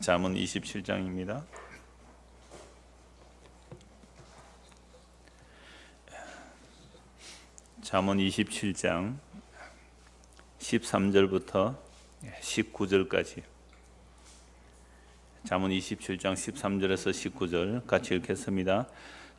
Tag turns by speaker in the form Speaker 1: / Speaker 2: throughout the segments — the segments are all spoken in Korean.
Speaker 1: 잠언 27장입니다. 잠언 27장 13절부터 19절까지 잠언 27장 13절에서 19절 같이 읽겠습니다.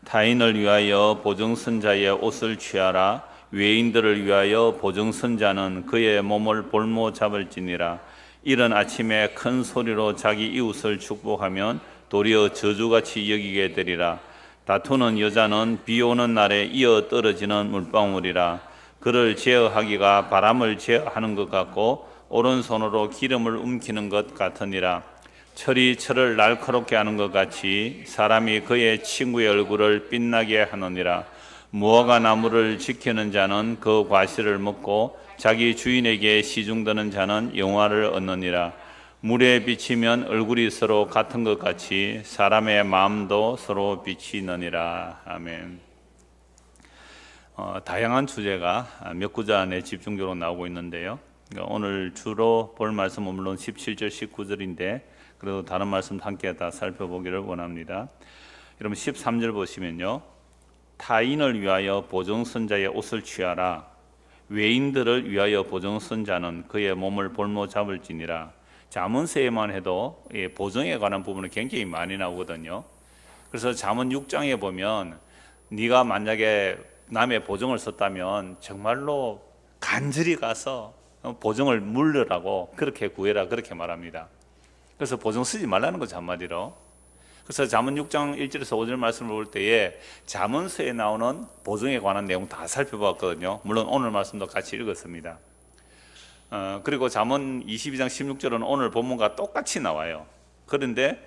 Speaker 1: 타인을 위하여 보증선 자의 옷을 취하라 외인들을 위하여 보증선 자는 그의 몸을 볼모 잡을지니라 이런 아침에 큰 소리로 자기 이웃을 축복하면 도리어 저주같이 여기게 되리라. 다투는 여자는 비 오는 날에 이어 떨어지는 물방울이라. 그를 제어하기가 바람을 제어하는 것 같고 오른손으로 기름을 움키는 것 같으니라. 철이 철을 날카롭게 하는 것 같이 사람이 그의 친구의 얼굴을 빛나게 하느니라. 무화과 나무를 지키는 자는 그 과실을 먹고 자기 주인에게 시중드는 자는 영화를 얻느니라. 물에 비치면 얼굴이 서로 같은 것 같이 사람의 마음도 서로 비치느니라. 아멘. 어, 다양한 주제가 몇 구절 안에 집중적으로 나오고 있는데요. 그러니까 오늘 주로 볼 말씀은 물론 17절, 19절인데 그래도 다른 말씀 함께 다 살펴보기를 원합니다. 여러분 13절 보시면요. 타인을 위하여 보증선자의 옷을 취하라. 외인들을 위하여 보정 쓴 자는 그의 몸을 볼모 잡을지니라. 자문서에만 해도 예, 보정에 관한 부분은 굉장히 많이 나오거든요. 그래서 자문 6장에 보면 네가 만약에 남의 보정을 썼다면 정말로 간절히 가서 보정을 물르라고 그렇게 구해라 그렇게 말합니다. 그래서 보정 쓰지 말라는 거죠 한마디로. 그래서 자문 6장 1절에서 5절 말씀을 볼 때에 자문서에 나오는 보증에 관한 내용 다 살펴봤거든요. 물론 오늘 말씀도 같이 읽었습니다. 어, 그리고 자문 22장 16절은 오늘 본문과 똑같이 나와요. 그런데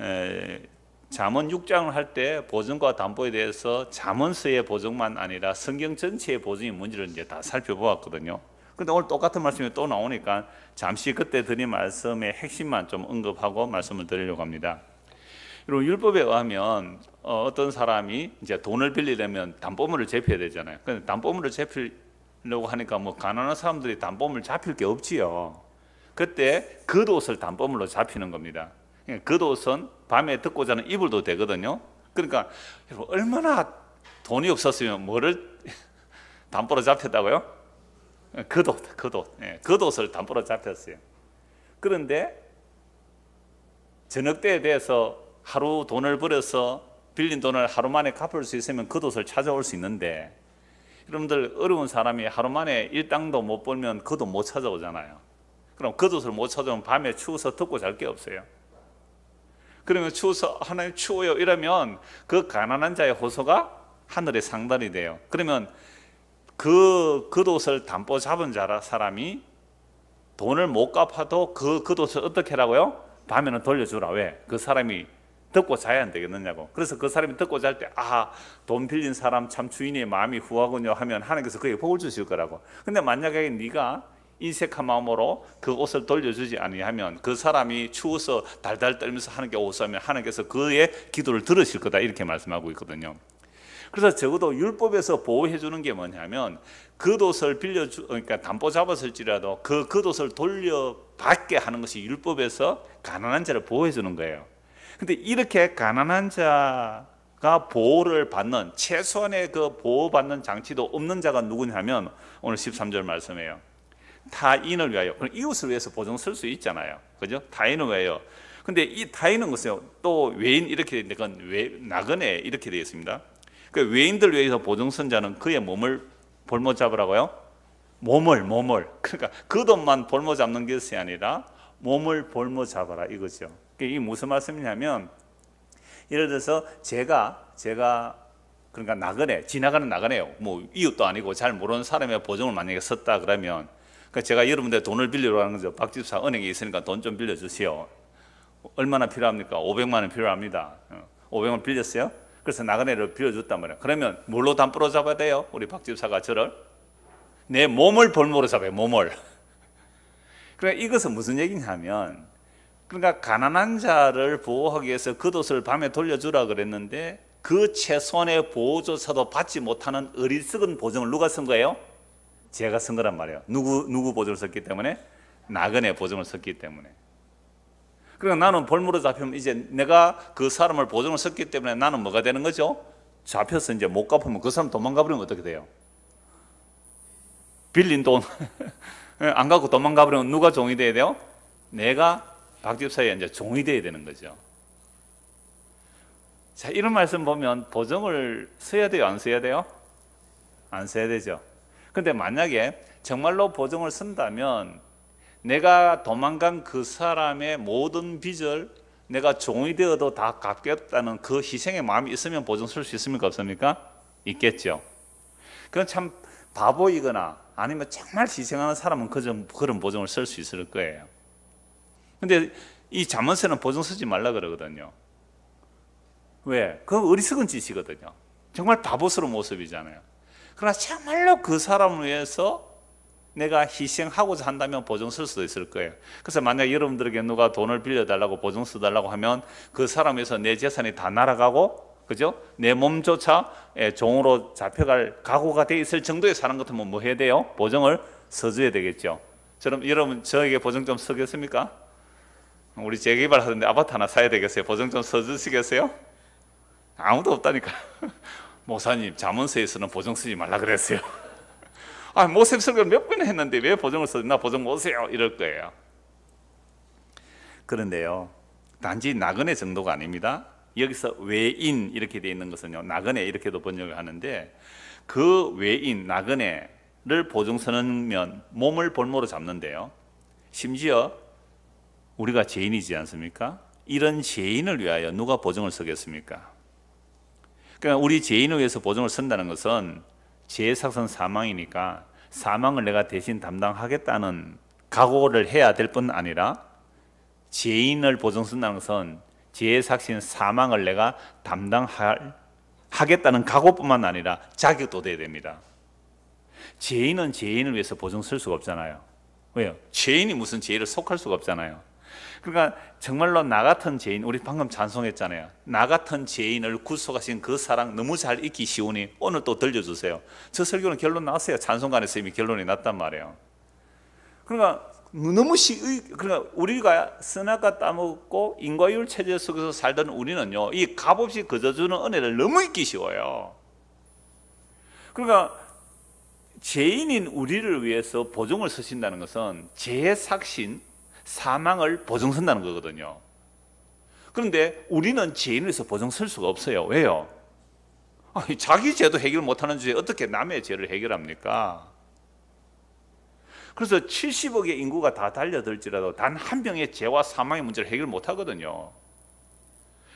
Speaker 1: 에, 잠언 6장을 할 때 보증과 담보에 대해서 자문서의 보증만 아니라 성경 전체의 보증이 뭔지를 이제 다 살펴보았거든요. 그런데 오늘 똑같은 말씀이 또 나오니까 잠시 그때 드린 말씀의 핵심만 좀 언급하고 말씀을 드리려고 합니다. 여러분 율법에 의하면 어, 떤 사람이 이제 돈을 빌리려면 담보물을 잡혀야 되잖아요. 근데 담보물을 제필려고 하니까 뭐 가난한 사람들이 담보물 잡힐 게 없지요. 그때 겉옷을 그 담보물로 잡히는 겁니다. 겉옷은 그러니까 그 밤에 듣고 자는 이불도 되거든요. 그러니까 여러분 얼마나 돈이 없었으면 뭐를 담보로 잡혔다고요? 겉옷, 그 겉옷, 예, 겉옷을 담보로 잡혔어요. 그런데 저녁 때에 대해서 하루 돈을 벌어서 빌린 돈을 하루 만에 갚을 수 있으면 그돈을 찾아올 수 있는데 여러분들 어려운 사람이 하루 만에 일당도 못 벌면 그 돈 못 찾아오잖아요. 그럼 그돈을못 찾아오면 밤에 추워서 덮고 잘 게 없어요. 그러면 추워서 하나님 추워요 이러면 그 가난한 자의 호소가 하늘의 상단이 돼요. 그러면 그, 그 돛을 담보 잡은 자라 사람이 돈을 못 갚아도 그, 그 돛을 어떻게 하 라고요 밤에는 돌려주라. 왜? 그 사람이 듣고 자야 안 되겠느냐고. 그래서 그 사람이 듣고 잘 때, 아, 돈 빌린 사람 참 주인의 마음이 후하군요 하면 하나님께서 그에게 복을 주실 거라고. 근데 만약에 네가 인색한 마음으로 그 옷을 돌려주지 아니하면 그 사람이 추워서 달달 떨면서 하는게 옷사면 하나님께서 그의 기도를 들으실 거다 이렇게 말씀하고 있거든요. 그래서 적어도 율법에서 보호해 주는 게 뭐냐면 그옷을 빌려 주 그러니까 담보 잡았을지라도 그 겉옷을 그 돌려 받게 하는 것이 율법에서 가난한 자를 보호해 주는 거예요. 근데 이렇게 가난한 자가 보호를 받는 최소한의 그 보호받는 장치도 없는 자가 누구냐면 오늘 13절 말씀이에요. 타인을 위하여. 그럼 이웃을 위해서 보증 쓸수 있잖아요. 그죠? 타인을 위하여. 근데 이 타인은 것은요. 또 외인 이렇게 되는데 그건 외, 나그네 이렇게 되어 있습니다. 그 외인들 위해서 보증 쓴 자는 그의 몸을 볼모 잡으라고요? 몸을 몸을. 그러니까 그 돈만 볼모 잡는 것이 아니라 몸을 볼모 잡아라 이거죠. 이게 무슨 말씀이냐면 예를 들어서 제가 제가 그러니까 나그네 지나가는 나그네요. 뭐 이웃도 아니고 잘 모르는 사람의 보증을 만약에 썼다 그러면 그러니까 제가 여러분들 돈을 빌리러 가는 거죠. 박 집사 은행에 있으니까 돈 좀 빌려 주세요. 얼마나 필요합니까? 500만 원 필요합니다. 500만 어, 원 빌렸어요. 그래서 나그네를 빌려줬단 말이에요. 그러면 뭘로 담보로 잡아야 돼요? 우리 박 집사가 저를 내 몸을 볼모로 잡아요. 몸을. 그러니까 이것은 무슨 얘기냐면 그러니까 가난한 자를 보호하기 위해서 겉옷을 그 밤에 돌려주라 그랬는데 그 최소한의 보호조차도 받지 못하는 어리석은 보증을 누가 쓴 거예요? 제가 쓴 거란 말이에요. 누구 누구 보증을 썼기 때문에 나그네 보증을 썼기 때문에. 그러니까 나는 벌무로 잡히면 이제 내가 그 사람을 보증을 썼기 때문에 나는 뭐가 되는 거죠? 잡혀서 이제 못 갚으면 그 사람 도망가 버리면 어떻게 돼요? 빌린 돈안 갖고 도망가 버리면 누가 종이 돼야 돼요? 내가 박 집사에 이제 종이 돼야 되는 거죠. 자, 이런 말씀 보면 보정을 써야 돼요, 안 써야 돼요? 안 써야 되죠. 근데 만약에 정말로 보정을 쓴다면 내가 도망간 그 사람의 모든 빚을 내가 종이 되어도 다 갚겠다는 그 희생의 마음이 있으면 보정 쓸 수 있습니까? 없습니까? 있겠죠. 그건 참 바보이거나 아니면 정말 희생하는 사람은 그저 그런 보정을 쓸 수 있을 거예요. 근데 이 자문서는 보증 쓰지 말라 그러거든요. 왜? 그 어리석은 짓이거든요. 정말 바보스러운 모습이잖아요. 그러나 정말로 그 사람을 위해서 내가 희생하고자 한다면 보증 쓸 수도 있을 거예요. 그래서 만약 여러분들에게 누가 돈을 빌려달라고 보증 써달라고 하면 그 사람에서 내 재산이 다 날아가고, 그죠? 내 몸조차 예, 종으로 잡혀갈 각오가 돼 있을 정도의 사람 같으면 뭐 해야 돼요? 보증을 써줘야 되겠죠. 저럼 여러분, 저에게 보증 좀 쓰겠습니까? 우리 재개발 하는데 아파트 하나 사야 되겠어요. 보증 좀 써주시겠어요? 아무도 없다니까. 모사님 자문서에서는 보증 쓰지 말라 그랬어요. 아 모세 설교를 몇 번이나 했는데 왜 보증을 써나 보증 오세요 이럴 거예요. 그런데요 단지 나그네 정도가 아닙니다. 여기서 외인 이렇게 되 있는 것은요 나그네 이렇게도 번역을 하는데 그 외인 나그네를 보증 서는 면 몸을 볼모로 잡는데요. 심지어 우리가 죄인이지 않습니까? 이런 죄인을 위하여 누가 보증을 서겠습니까? 그러니까 우리 죄인을 위해서 보증을 선다는 것은 죄의 삭선 사망이니까 사망을 내가 대신 담당하겠다는 각오를 해야 될 뿐 아니라 죄인을 보증 쓴다는 것은 죄의 삭신 사망을 내가 담당할 하겠다는 각오뿐만 아니라 자격도 돼야 됩니다. 죄인은 죄인을 위해서 보증 쓸 수가 없잖아요. 왜요? 죄인이 무슨 죄를 속할 수가 없잖아요. 그러니까 정말로 나 같은 죄인, 우리 방금 찬송했잖아요. 나 같은 죄인을 구속하신 그 사랑 너무 잘 익히 쉬우니 오늘 또 들려주세요. 저 설교는 결론 나왔어요 찬송가에서 이미 결론이 났단 말이에요. 그러니까 너무 시, 그러니까 우리가 쓰나가 따먹고 인과율 체제 속에서 살던 우리는요, 이 값없이 거저주는 은혜를 너무 잊기 쉬워요. 그러니까 죄인인 우리를 위해서 보증을 쓰신다는 것은 죄의 삭신, 사망을 보증선다는 거거든요. 그런데 우리는 죄인으로서 보증 설 수가 없어요. 왜요? 아니, 자기 죄도 해결 못하는 죄에 어떻게 남의 죄를 해결합니까? 그래서 70억의 인구가 다 달려들지라도 단 한 명의 죄와 사망의 문제를 해결 못하거든요.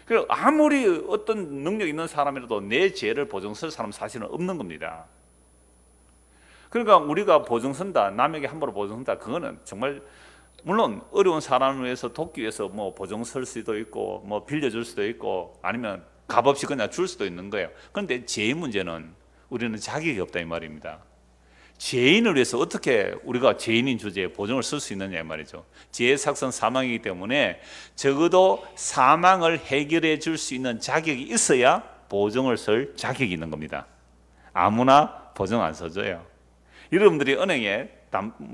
Speaker 1: 그래 아무리 어떤 능력 있는 사람이라도 내 죄를 보증설 사람 사실은 없는 겁니다. 그러니까 우리가 보증선다, 남에게 함부로 보증선다, 그거는 정말 물론 어려운 사람을 위해서 돕기 위해서 뭐 보증 설 수도 있고 뭐 빌려줄 수도 있고 아니면 값없이 그냥 줄 수도 있는 거예요. 그런데 죄의 문제는 우리는 자격이 없다 이 말입니다. 죄인을 위해서 어떻게 우리가 죄인인 주제에 보증을 쓸 수 있느냐 이 말이죠. 죄의 삭선 사망이기 때문에 적어도 사망을 해결해 줄 수 있는 자격이 있어야 보증을 쓸 자격이 있는 겁니다. 아무나 보증 안 써줘요. 여러분들이 은행에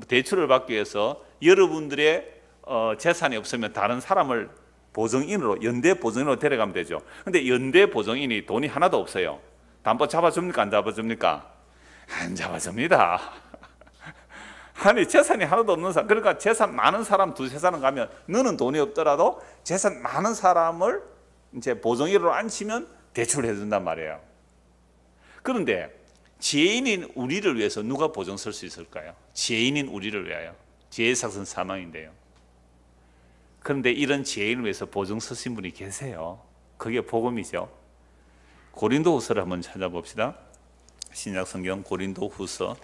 Speaker 1: 대출을 받기 위해서 여러분들의 어, 재산이 없으면 다른 사람을 보증인으로 연대 보증인으로 데려가면 되죠. 근데 연대 보증인이 돈이 하나도 없어요. 담보 잡아줍니까 안 잡아줍니까? 안 잡아줍니다. 아니 재산이 하나도 없는 사람 그러니까 재산 많은 사람 두세 사람 가면 너는 돈이 없더라도 재산 많은 사람을 이제 보증인으로 앉히면 대출을 해준단 말이에요. 그런데 죄인인 우리를 위해서 누가 보존 설수 있을까요? 죄인인 우리를 위하여 죄의 삭은 사망인데요. 그런데 이런 죄인을 위해서 보증 서신 분이 계세요. 그게 복음이죠. 고린도후서를 한번 찾아봅시다. 신약 성경 고린도후서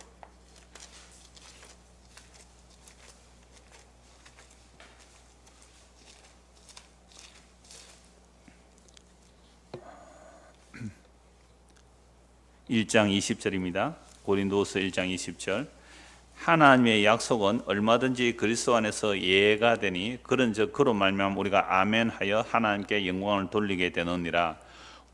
Speaker 1: 1장 20절입니다. 고린도후서 1장 20절. 하나님의 약속은 얼마든지 그리스도 안에서 예가 되니 그런즉 그로 말미암 우리가 아멘하여 하나님께 영광을 돌리게 되느니라.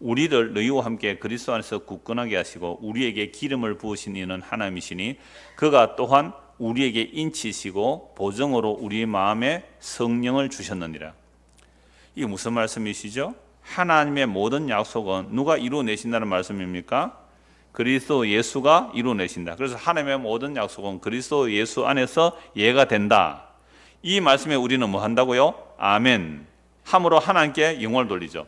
Speaker 1: 우리를 너희와 함께 그리스도 안에서 굳건하게 하시고 우리에게 기름을 부으신 이는 하나님이시니 그가 또한 우리에게 인치시고 보정으로 우리의 마음에 성령을 주셨느니라. 이게 무슨 말씀이시죠? 하나님의 모든 약속은 누가 이루어내신다는 말씀입니까? 그리스도 예수가 이루어내신다. 그래서 하나님의 모든 약속은 그리스도 예수 안에서 예가 된다. 이 말씀에 우리는 뭐 한다고요? 아멘. 함으로 하나님께 영광을 돌리죠.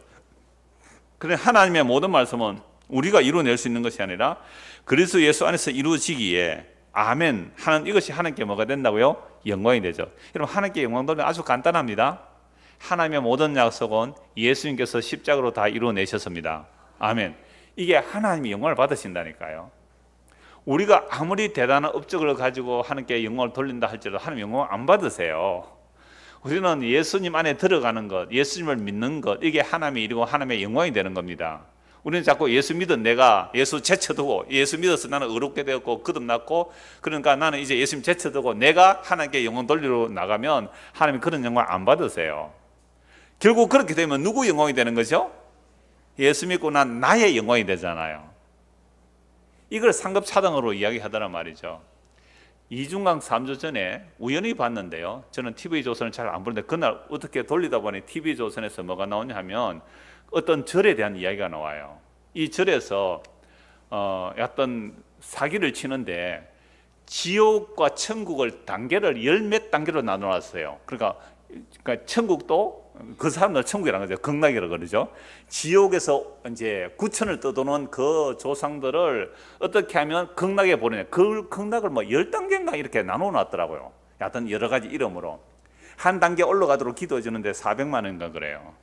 Speaker 1: 그래 하나님의 모든 말씀은 우리가 이루어낼 수 있는 것이 아니라 그리스도 예수 안에서 이루어지기에 아멘 하는 이것이 하나님께 뭐가 된다고요? 영광이 되죠. 여러분 하나님께 영광 돌리는 아주 간단합니다. 하나님의 모든 약속은 예수님께서 십자가로 다 이루어내셨습니다. 아멘. 이게 하나님이 영광을 받으신다니까요. 우리가 아무리 대단한 업적을 가지고 하나님께 영광을 돌린다 할지라도 하나님 영광 안 받으세요. 우리는 예수님 안에 들어가는 것, 예수님을 믿는 것, 이게 하나님이이루고 하나님의 영광이 되는 겁니다. 우리는 자꾸 예수 믿은 내가 예수 제쳐두고 예수 믿어서 나는 의롭게 되었고 거듭났고 그러니까 나는 이제 예수님 제쳐두고 내가 하나님께 영광 돌리러 나가면 하나님이 그런 영광 안 받으세요. 결국 그렇게 되면 누구 영광이 되는 거죠? 예수 믿고 난 나의 영광이 되잖아요. 이걸 상급 차등으로 이야기하더란 말이죠. 이중강 3주 전에 우연히 봤는데요. 저는 TV조선을 잘 안 보는데 그날 어떻게 돌리다 보니 TV조선에서 뭐가 나오냐 하면 어떤 절에 대한 이야기가 나와요. 이 절에서 어, 어떤 사기를 치는데 지옥과 천국을 단계를 열 몇 단계로 나눠놨어요. 그러니까, 그러니까 천국도 그 사람들 천국이라는 거죠. 극락이라고 그러죠. 지옥에서 이제 구천을 떠도는 그 조상들을 어떻게 하면 극락에 보내냐. 그 극락을 뭐 열단계인가 이렇게 나눠 놨더라고요. 하여튼 여러 가지 이름으로. 한 단계 올라가도록 기도해 주는데 400만 원인가 그래요.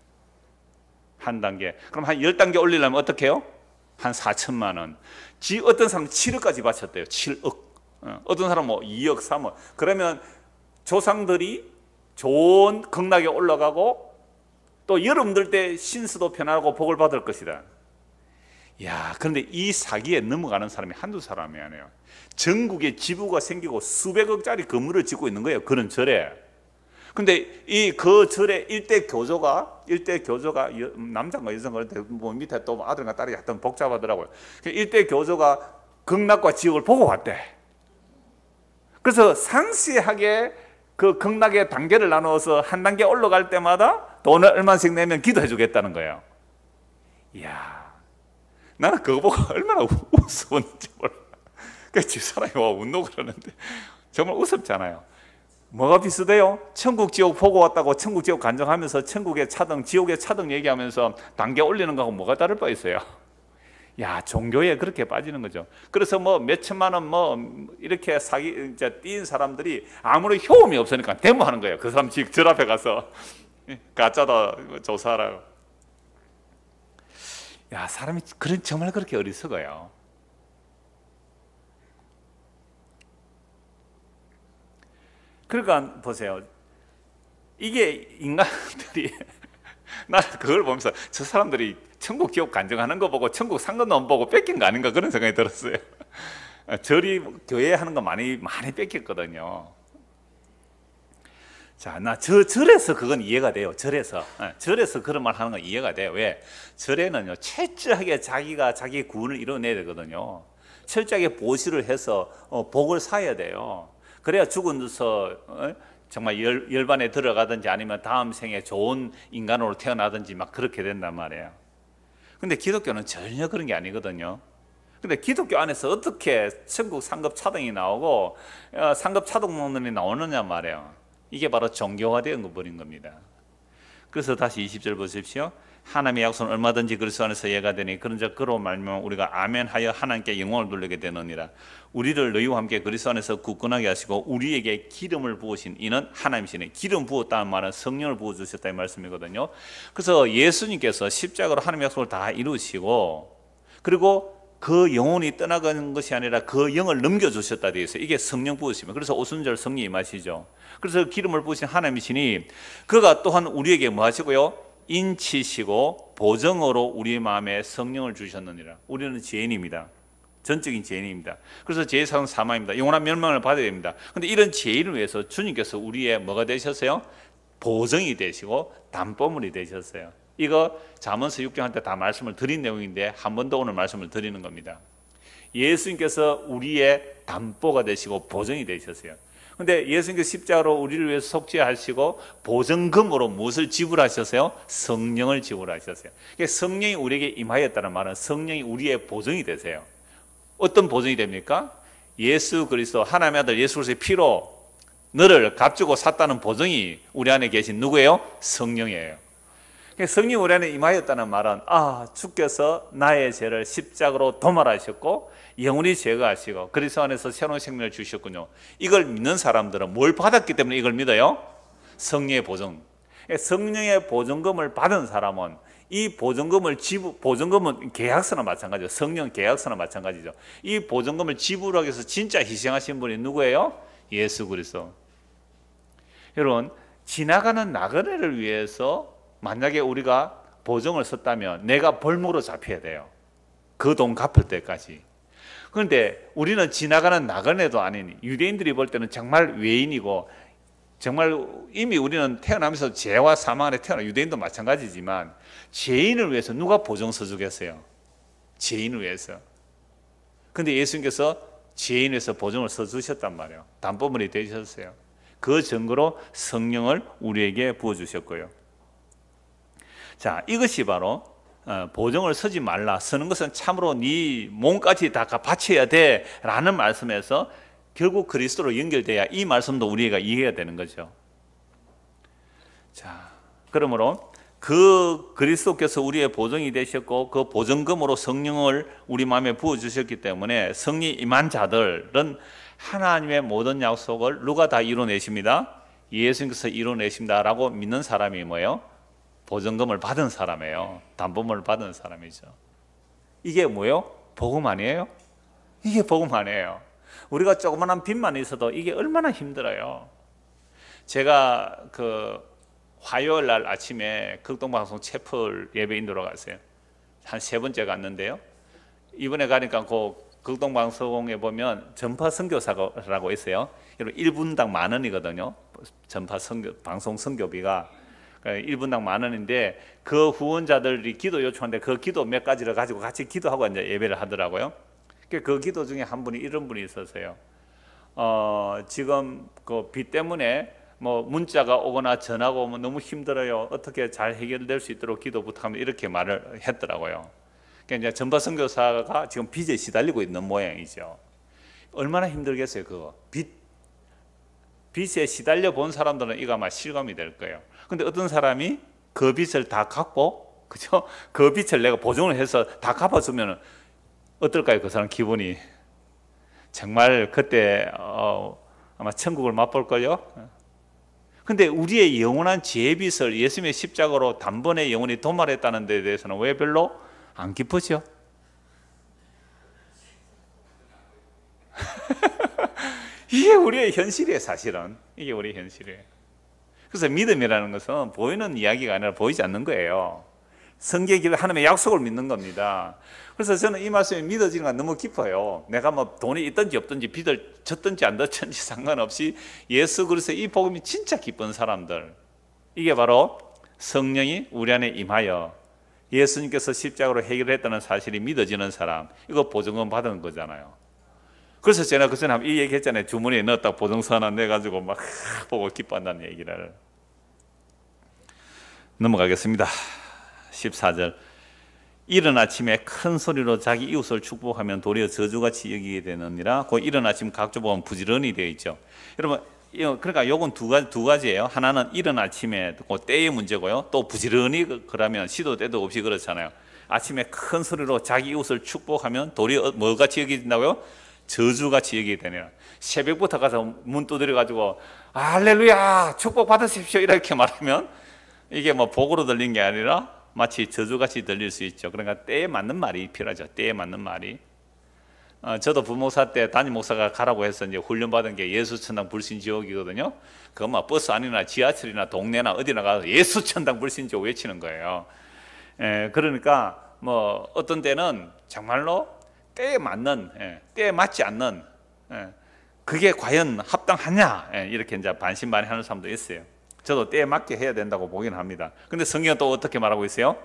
Speaker 1: 한 단계. 그럼 한 10단계 올리려면 어떻게 해요? 한 4천만 원. 지 어떤 사람 7억까지 바쳤대요. 7억. 어, 떤 사람 뭐 2억, 3억. 그러면 조상들이 좋은 극락에 올라가고 또 여름 들때 신수도 편하고 복을 받을 것이다. 야, 그런데 이 사기에 넘어가는 사람이 한두 사람이 아니에요. 전국에 지부가 생기고 수백억짜리 건물을 짓고 있는 거예요. 그런 절에. 근데 이그 절에 일대 교조가 일대 교조가 남자가 여성과 뭐 밑에 또 아들과 딸이 약간 복잡하더라고요. 그 일대 교조가 극락과 지옥을 보고 왔대. 그래서 상세하게 그 극락의 단계를 나누어서 한 단계 올라갈 때마다 돈을 얼마씩 내면 기도해 주겠다는 거예요. 이야, 나는 그거 보고 얼마나 웃었는지 몰라. 그 집사람이 와 웃노 그러는데 정말 웃었잖아요. 뭐가 비슷해요? 천국 지옥 보고 왔다고 천국 지옥 간증하면서 천국의 차등, 지옥의 차등 얘기하면서 단계 올리는 거하고 뭐가 다를 바 있어요? 야, 종교에 그렇게 빠지는 거죠. 그래서 뭐 몇천만 원뭐 이렇게 사기, 이제 띈 사람들이 아무런 효험이 없으니까 데모하는 거예요. 그 사람 직절 앞에 가서 가짜다 조사하라고. 야, 사람이 그런, 정말 그렇게 어리석어요. 그러니까 보세요. 이게 인간들이 나는 그걸 보면서 저 사람들이 천국 기업 간증하는 거 보고 천국 상 건너 보고 뺏긴 거 아닌가 그런 생각이 들었어요. 절이 아, 교회 하는 거 많이 많이 뺏겼거든요. 자, 나 저, 절에서 그건 이해가 돼요. 절에서. 절에서 아, 그런 말 하는 건 이해가 돼요. 왜? 절에는요, 철저하게 자기가 자기 구원을 이뤄내야 되거든요. 철저하게 보시를 해서 어, 복을 사야 돼요. 그래야 죽은 데서 정말 열, 열반에 들어가든지 아니면 다음 생에 좋은 인간으로 태어나든지 막 그렇게 된단 말이에요. 근데 기독교는 전혀 그런 게 아니거든요. 근데 기독교 안에서 어떻게 천국 상급 차등이 나오고 어, 상급 차등론이 나오느냐 말이에요. 이게 바로 종교화된것 버린 겁니다. 그래서 다시 20절 보십시오. 하나님의 약속은 얼마든지 그리스도 안에서 예가 되니 그런자 그로 말면 우리가 아멘하여 하나님께 영광을 돌리게 되느니라 우리를 너희와 함께 그리스도 안에서 굳건하게 하시고 우리에게 기름을 부으신 이는 하나님이시니 기름 부었다는 말은 성령을 부어 주셨다는 말씀이거든요. 그래서 예수님께서 십자가로 하나님의 약속을 다 이루시고 그리고 그 영혼이 떠나간 것이 아니라 그 영을 넘겨주셨다 되어 있어요. 이게 성령 부으시면. 그래서 오순절 성령이 마시죠. 그래서 기름을 부으신 하나님이시니 그가 또한 우리에게 뭐 하시고요? 인치시고 보정으로 우리 마음에 성령을 주셨느니라. 우리는 죄인입니다. 전적인 죄인입니다. 그래서 제상는 사망입니다. 영원한 멸망을 받아야 됩니다. 근데 이런 죄인을 위해서 주님께서 우리의 뭐가 되셨어요? 보정이 되시고 담보물이 되셨어요. 이거 자언서 6장한테 다 말씀을 드린 내용인데 한 번 더 오늘 말씀을 드리는 겁니다. 예수님께서 우리의 담보가 되시고 보정이 되셨어요. 근데 예수님께서 십자로 우리를 위해서 속죄하시고 보증금으로 무엇을 지불하셨어요? 성령을 지불하셨어요. 그러니까 성령이 우리에게 임하였다는 말은 성령이 우리의 보증이 되세요. 어떤 보증이 됩니까? 예수 그리스도 하나님의 아들 예수 그리스도의 피로 너를 값주고 샀다는 보증이 우리 안에 계신 누구예요? 성령이에요. 그러니까 성령 우리 에 임하였다는 말은 아 주께서 나의 죄를 십자가로 도말하셨고 영원히 제거하시고 그리스도 안에서 새로운 생명을 주셨군요. 이걸 믿는 사람들은 뭘 받았기 때문에 이걸 믿어요? 성령의 보증. 그러니까 성령의 보증금을 받은 사람은 이 보증금을 지불 보증금은 계약서나 마찬가지죠. 성령 계약서나 마찬가지죠. 이 보증금을 지불하기 위해서 진짜 희생하신 분이 누구예요? 예수 그리스도. 여러분 지나가는 나그네를 위해서 만약에 우리가 보증을 썼다면 내가 벌목으로 잡혀야 돼요. 그 돈 갚을 때까지. 그런데 우리는 지나가는 나그네도 아닌 유대인들이 볼 때는 정말 외인이고 정말 이미 우리는 태어나면서 죄와 사망 안에 태어난 유대인도 마찬가지지만 죄인을 위해서 누가 보증 서주겠어요? 죄인을 위해서. 근데 예수님께서 죄인에서 보증을 써주셨단 말이에요. 담보물이 되셨어요. 그 증거로 성령을 우리에게 부어주셨고요. 자, 이것이 바로 어, 보정을 쓰지 말라. 쓰는 것은 참으로 네 몸까지 다 바쳐야 돼라는 말씀에서 결국 그리스도로 연결돼야 이 말씀도 우리가 이해가 되는 거죠. 자, 그러므로 그 그리스도께서 우리의 보증이 되셨고 그 보증금으로 성령을 우리 마음에 부어 주셨기 때문에 성리 임한 자들은 하나님의 모든 약속을 누가 다 이뤄내십니다. 예수님께서 이뤄내신다라고 믿는 사람이 뭐예요? 보증금을 받은 사람이에요. 담보물 받은 사람이죠. 이게 뭐요? 예 복음 아니에요? 이게 복음 아니에요. 우리가 조그만한 빚만 있어도 이게 얼마나 힘들어요. 제가 그 화요일 날 아침에 극동방송 채플 예배 인도로 갔어요. 한 세 번째 갔는데요. 이번에 가니까 그 극동방송에 보면 전파 선교사라고 있어요. 1분당 만 원이거든요. 전파 선교, 방송 선교비가 1분당 예, 만 원인데 그 후원자들이 기도 요청하는데 그 기도 몇 가지를 가지고 같이 기도하고 이제 예배를 하더라고요. 그 기도 중에 한 분이 이런 분이 있었어요. 어, 지금 그 빚 때문에 뭐 문자가 오거나 전화가 오면 너무 힘들어요. 어떻게 잘 해결될 수 있도록 기도 부탁하면 이렇게 말을 했더라고요. 그러니까 이제 전파 선교사가 지금 빚에 시달리고 있는 모양이죠. 얼마나 힘들겠어요, 그거. 빚 빚에 시달려 본 사람들은 이거 아마 실감이 될 거예요. 근데 어떤 사람이 그 빚을 다 갚고, 그죠? 그 빚을 내가 보증을 해서 다 갚아주면 어떨까요? 그 사람 기분이. 정말 그때, 어, 아마 천국을 맛볼걸요? 근데 우리의 영원한 죄의 빚을 예수님의 십자가로 단번에 영원히 도말했다는 데 대해서는 왜 별로 안 기쁘죠? 이게 우리의 현실이에요, 사실은. 이게 우리의 현실이에요. 그래서 믿음이라는 것은 보이는 이야기가 아니라 보이지 않는 거예요. 성경의 길 하나님의 약속을 믿는 겁니다. 그래서 저는 이 말씀이 믿어지는 건 너무 깊어요. 내가 뭐 돈이 있든지 없든지 빚을 졌든지 안 졌든지 상관없이 예수 그리스도이 복음이 진짜 기쁜 사람들. 이게 바로 성령이 우리 안에 임하여 예수님께서 십자가로 해결했다는 사실이 믿어지는 사람. 이거 보증금 받은 거잖아요. 그래서 제가 그 전에 이 얘기 했잖아요. 주머니에 넣었다 보정서 하나 내가지고 막 보고 기뻐한다는 얘기를. 넘어가겠습니다. 14절. 이른 아침에 큰 소리로 자기 이웃을 축복하면 도리어 저주같이 여기게 되느니라. 그 이른 아침 각주 보면 부지런히 되어 있죠. 여러분, 그러니까 요건 두 가지 두 가지예요. 하나는 이른 아침에 그 때의 문제고요. 또 부지런히 그, 그러면 시도 때도 없이 그렇잖아요. 아침에 큰 소리로 자기 이웃을 축복하면 도리어 뭐같이 여기진다고요? 저주같이 여기 되네요. 새벽부터 가서 문 두드려가지고, 할렐루야! 축복받으십시오! 이렇게 말하면, 이게 뭐 복으로 들린 게 아니라, 마치 저주같이 들릴 수 있죠. 그러니까 때에 맞는 말이 필요하죠. 때에 맞는 말이. 어, 저도 부목사 때 담임 목사가 가라고 해서 이제 훈련받은 게 예수천당 불신지옥이거든요. 그뭐 거 버스 안이나 지하철이나 동네나 어디나 가서 예수천당 불신지옥 외치는 거예요. 에, 예, 그러니까 뭐 어떤 때는 정말로 때에 맞는 예, 때에 맞지 않는 예, 그게 과연 합당하냐 예, 이렇게 이제 반신반의하는 사람도 있어요. 저도 때에 맞게 해야 된다고 보기는 합니다. 근데 성경은 또 어떻게 말하고 있어요?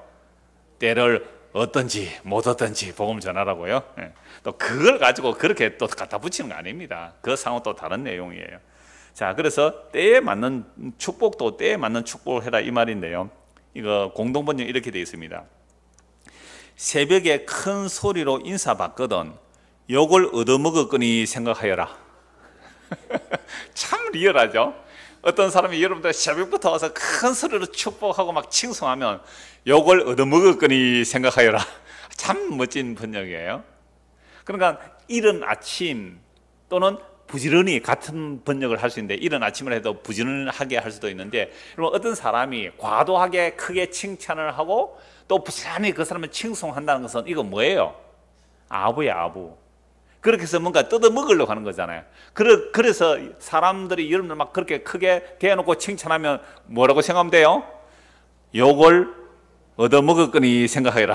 Speaker 1: 때를 어떤지 못 어떤지 복음 전하라고요. 예, 또 그걸 가지고 그렇게 또 갖다 붙이는 거 아닙니다. 그상호또 다른 내용이에요. 자, 그래서 때에 맞는 축복도 때에 맞는 축복을 해라 이 말인데요. 이거 공동번역 이렇게 되어 있습니다. 새벽에 큰 소리로 인사받거든 욕을 얻어먹었거니 생각하여라 참 리얼하죠 어떤 사람이 여러분들 새벽부터 와서 큰 소리로 축복하고 막 칭송하면 욕을 얻어먹었거니 생각하여라 참 멋진 번역이에요 그러니까 이른 아침 또는 부지런히 같은 번역을 할 수 있는데 이런 아침을 해도 부지런하게 할 수도 있는데 여러분 어떤 사람이 과도하게 크게 칭찬을 하고 또부산이그 사람을 칭송한다는 것은 이거 뭐예요? 아부야 아부. 그렇게 해서 뭔가 뜯어먹으려고 하는 거잖아요. 그러, 그래서 사람들이 여러분들 막 그렇게 크게 대놓고 칭찬하면 뭐라고 생각하면 돼요? 욕을 얻어먹었거니 생각하라.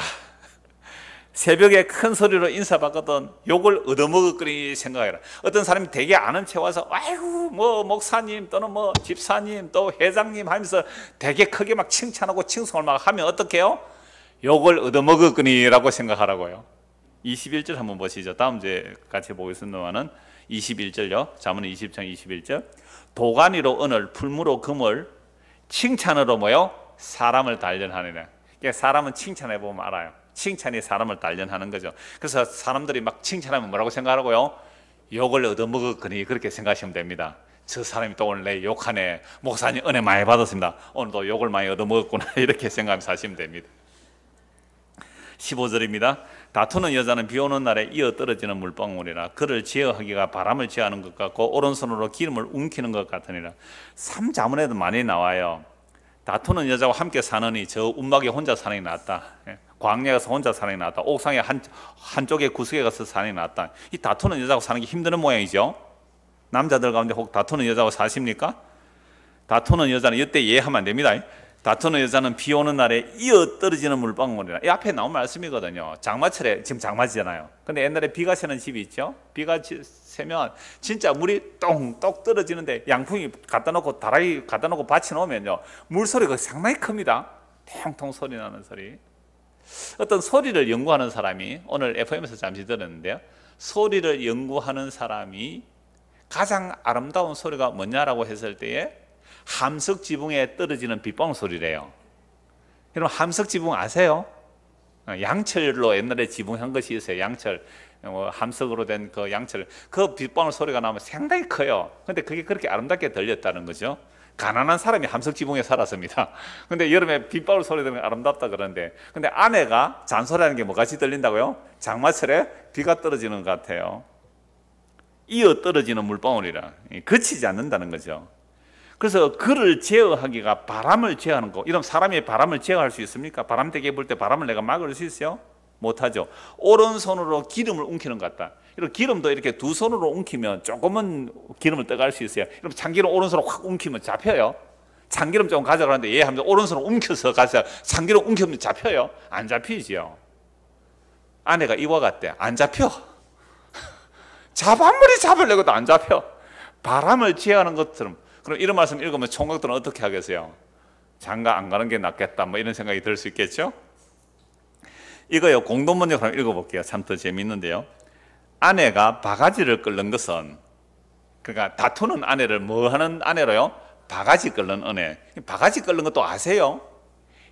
Speaker 1: 새벽에 큰 소리로 인사받거든 욕을 얻어먹었거니 생각해라 어떤 사람이 되게 아는 채 와서 아이고 뭐 목사님 또는 뭐 집사님 또 회장님 하면서 되게 크게 막 칭찬하고 칭송을 막 하면 어떡해요? 욕을 얻어먹었거니라고 생각하라고요. 21절 한번 보시죠. 다음 주에 같이 보겠습니다만은 21절요. 자문 20장 21절. 도가니로 은을, 풀무로 금을, 칭찬으로 뭐요? 사람을 단련하느라. 그러니까 사람은 칭찬해 보면 알아요. 칭찬이 사람을 단련하는 거죠. 그래서 사람들이 막 칭찬하면 뭐라고 생각하라고요? 욕을 얻어먹었거니 그렇게 생각하시면 됩니다. 저 사람이 또 오늘 내 욕하네. 목사님 은혜 많이 받았습니다. 오늘도 욕을 많이 얻어먹었구나. 이렇게 생각하면서 하시면 됩니다. 15절입니다. 다투는 여자는 비 오는 날에 이어 떨어지는 물방울이라 그를 제어하기가 바람을 제어하는 것 같고 오른손으로 기름을 움키는 것 같으니라 3자문에도 많이 나와요 다투는 여자와 함께 사느니 저 운막에 혼자 사는 게 낫다 예, 광야에 서 혼자 사는 게 낫다 옥상에 한, 한쪽에 구석에 가서 사는 게 낫다 이 다투는 여자하고 사는 게 힘드는 모양이죠 남자들 가운데 혹 다투는 여자하고 사십니까? 다투는 여자는 이때 이하면안 됩니다 다투는 여자는 비 오는 날에 이어 떨어지는 물방울이라. 이 앞에 나온 말씀이거든요. 장마철에 지금 장마지잖아요. 근데 옛날에 비가 새는 집이 있죠. 비가 새면 진짜 물이 똥 똑 떨어지는데 양풍이 갖다 놓고 다락이 갖다 놓고 받쳐 놓으면요. 물소리가 상당히 큽니다. 통통 소리 나는 소리. 어떤 소리를 연구하는 사람이 오늘 FM에서 잠시 들었는데요. 소리를 연구하는 사람이 가장 아름다운 소리가 뭐냐라고 했을 때에 함석 지붕에 떨어지는 빗방 소리래요. 여러분 함석 지붕 아세요? 양철로 옛날에 지붕 한 것이 있어요. 양철 뭐 함석으로 된 그 양철 그 빗방울 소리가 나면 상당히 커요. 근데 그게 그렇게 아름답게 들렸다는 거죠. 가난한 사람이 함석 지붕에 살았습니다. 근데 여름에 빗방울 소리 들으면 아름답다 그러는데 근데 아내가 잔소리하는 게 뭐같이 들린다고요? 장마철에 비가 떨어지는 것 같아요. 이어 떨어지는 물방울이라 예, 그치지 않는다는 거죠. 그래서 그를 제어하기가 바람을 제어하는 거. 이런 사람이 바람을 제어할 수 있습니까? 바람 되게 불때 바람을 내가 막을 수 있어요? 못하죠. 오른손으로 기름을 움키는 것 같다. 이런 기름도 이렇게 두 손으로 움키면 조금은 기름을 떠갈 수 있어요. 그럼 참기름 오른손으로 확 움키면 잡혀요. 참기름 조 가져가는데 얘예하면 오른손으로 움켜서 가서 참기름 움키면 잡혀요. 안 잡히지요. 아내가 이와 같대. 안 잡혀. 잡아물이 잡으려고도 안 잡혀. 바람을 제어하는 것처럼 그럼 이런 말씀 읽으면 총각들은 어떻게 하겠어요? 장가 안 가는 게 낫겠다 뭐 이런 생각이 들 수 있겠죠? 이거요 공동번역 한번 읽어볼게요. 참 더재미는데요 아내가 바가지를 끓는 것은 그러니까 다투는 아내를 뭐 하는 아내로요? 바가지 끓는 아내. 바가지 끓는 것도 아세요?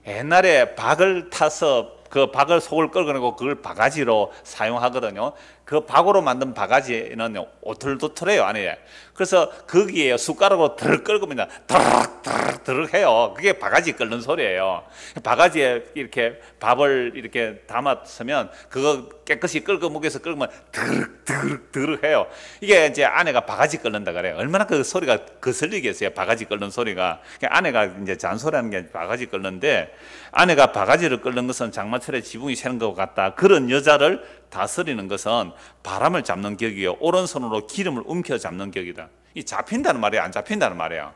Speaker 1: 옛날에 박을 타서 그 박을 속을 끌고 그걸 바가지로 사용하거든요. 그 박으로 만든 바가지는 오틀도틀해요 안에. 그래서 거기에 숟가락으로 드르륵 끓으면 덜덜덜 드르 해요. 그게 바가지 끓는 소리예요. 바가지에 이렇게 밥을 이렇게 담았으면 그거 깨끗이 끓고 묵에서 끓으면 드르륵 드르드르 해요. 이게 이제 아내가 바가지 끓는다 그래요. 얼마나 그 소리가 거슬리겠어요. 바가지 끓는 소리가. 그러니까 아내가 이제 잔소리하는 게 바가지 끓는데 아내가 바가지를 끓는 것은 장마철에 지붕이 새는 것 같다. 그런 여자를 다스리는 것은 바람을 잡는 격이요. 오른손으로 기름을 움켜 잡는 격이다. 이 잡힌다는 말이야, 안 잡힌다는 말이야.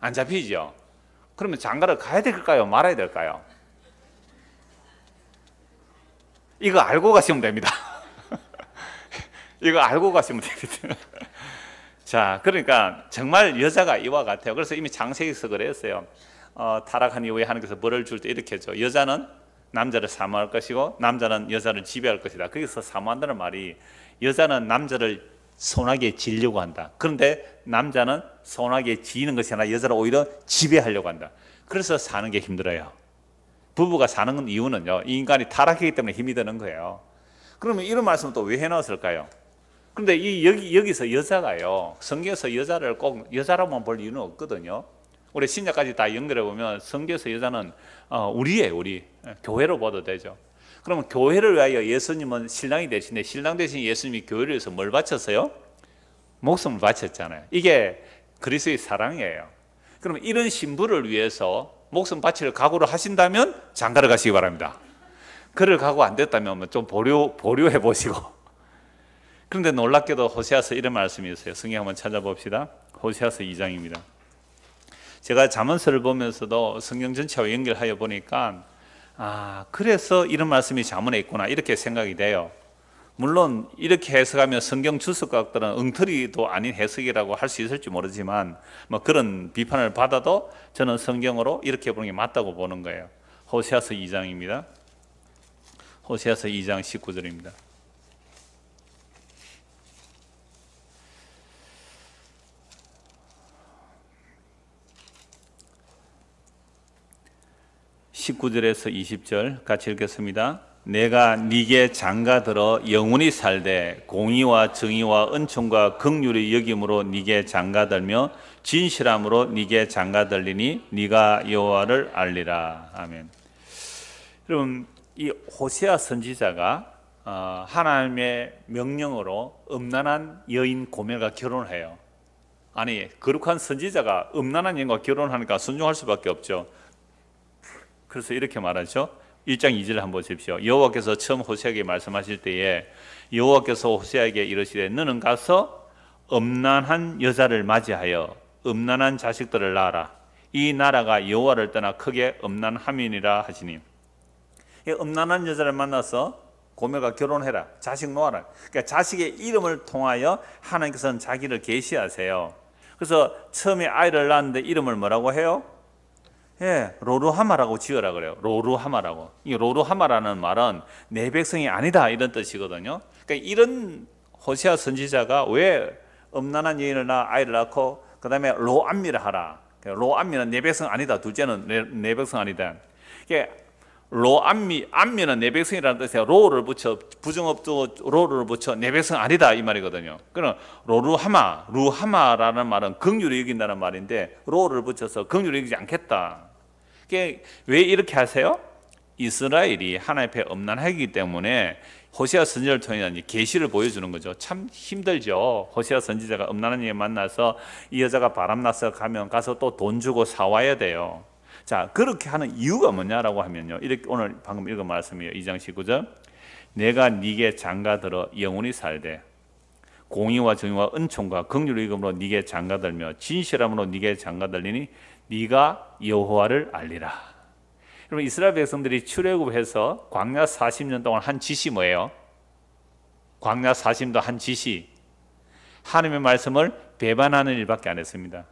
Speaker 1: 안 잡히죠. 그러면 장가를 가야 될까요? 말아야 될까요? 이거 알고 가시면 됩니다. 이거 알고 가시면 됩니다. 자, 그러니까 정말 여자가 이와 같아요. 그래서 이미 장세에서 그랬어요. 어, 타락한 이후에 하나님께서 벌을 줄 때 이렇게 죠 여자는 남자를 사모할 것이고 남자는 여자를 지배할 것이다. 거기서 사모한다는 말이 여자는 남자를 선하게 지려고 한다. 그런데 남자는 선하게 지는 것이 아니라 여자를 오히려 지배하려고 한다. 그래서 사는 게 힘들어요. 부부가 사는 이유는요. 인간이 타락하기 때문에 힘이 드는 거예요. 그러면 이런 말씀 또왜 해놨을까요? 그런데 이 여기 여기서 여자가요. 성경에서 여자를 꼭 여자로만 볼 이유는 없거든요. 우리 신약까지 다 연결해 보면 성경에서 여자는 어, 우리의 우리 예, 교회로 봐도 되죠. 그러면 교회를 위하여 예수님은 신랑이 되신데 신랑 대신 예수님이 교회를 위해서 뭘 바쳤어요? 목숨을 바쳤잖아요. 이게 그리스의 사랑이에요. 그럼 이런 신부를 위해서 목숨 바칠 각오를 하신다면 장가를 가시기 바랍니다. 그를 각오 안 됐다면 좀 보류 보류해 보시고. 그런데 놀랍게도 호세아서 이런 말씀이 있어요. 성경 한번 찾아봅시다. 호세아서 2장입니다. 제가 자문서를 보면서도 성경 전체와 연결하여 보니까 아 그래서 이런 말씀이 자문에 있구나 이렇게 생각이 돼요. 물론 이렇게 해석하면 성경 주석가들은 엉터리도 아닌 해석이라고 할 수 있을지 모르지만 뭐 그런 비판을 받아도 저는 성경으로 이렇게 보는 게 맞다고 보는 거예요. 호세아서 2장입니다. 호세아서 2장 19절입니다. 19절에서 20절 같이 읽겠습니다. 내가 네게 장가 들어 영원히 살되 공의와 정의와 은총과 긍휼의 여김으로 네게 장가 들며 진실함으로 네게 장가 들리니 네가 여호와를 알리라. 아멘. 여러분 이 호세아 선지자가 어, 하나님의 명령으로 음란한 여인 고멜과 결혼을 해요. 아니 거룩한 선지자가 음란한 여인과 결혼하니까 순종할 수밖에 없죠. 그래서 이렇게 말하죠. 1장 2절 한번 보십시오. 여호와께서 처음 호세에게 말씀하실 때에 여호와께서 호세에게 이르시되 너는 가서 음란한 여자를 맞이하여 음란한 자식들을 낳아라. 이 나라가 여호와를 떠나 크게 음란함이니라 하시니 음란한 여자를 만나서 고매가 결혼해라 자식 놓아라 그러니까 자식의 이름을 통하여 하나님께서는 자기를 계시하세요 그래서 처음에 아이를 낳는데 이름을 뭐라고 해요? 예, 로루하마라고 지어라 그래요. 로루하마라고. 이 로루하마라는 말은 내 백성이 아니다 이런 뜻이거든요. 그러니까 이런 호세아 선지자가 왜엄난한 여인을 낳아 아이를 낳고 그다음에 로암미를 하라. 그러니까 로암미는 내 백성 아니다. 둘째는 내, 내 백성 아니다. 이게 로암미 암미는 내 백성이라는 뜻이에요. 로를 붙여 부정업도 로를 붙여 내 백성 아니다 이 말이거든요. 그럼 로루하마 루하마라는 말은 긍휼히 여긴다는 말인데 로를 붙여서 긍휼히 여기지 않겠다. 왜 이렇게 하세요? 이스라엘이 하나님 앞에 엄난하기 때문에 호세아 선지자를 통해 계시를 보여주는 거죠. 참 힘들죠. 호세아 선지자가 음란한 여 만나서 이 여자가 바람나서 가면 가서 또 돈 주고 사와야 돼요. 자 그렇게 하는 이유가 뭐냐라고 하면요. 이렇게 오늘 방금 읽은 말씀이에요. 2장 19절. 내가 네게 장가들어 영원히 살되 공의와 정의와 은총과 긍휼의 이으로 네게 장가들며 진실함으로 네게 장가들리니 네가 여호와를 알리라. 여러분 이스라엘 백성들이 출애굽해서 광야 40년 동안 한 짓이 뭐예요? 광야 40도 한 짓이 하나님의 말씀을 배반하는 일밖에 안 했습니다.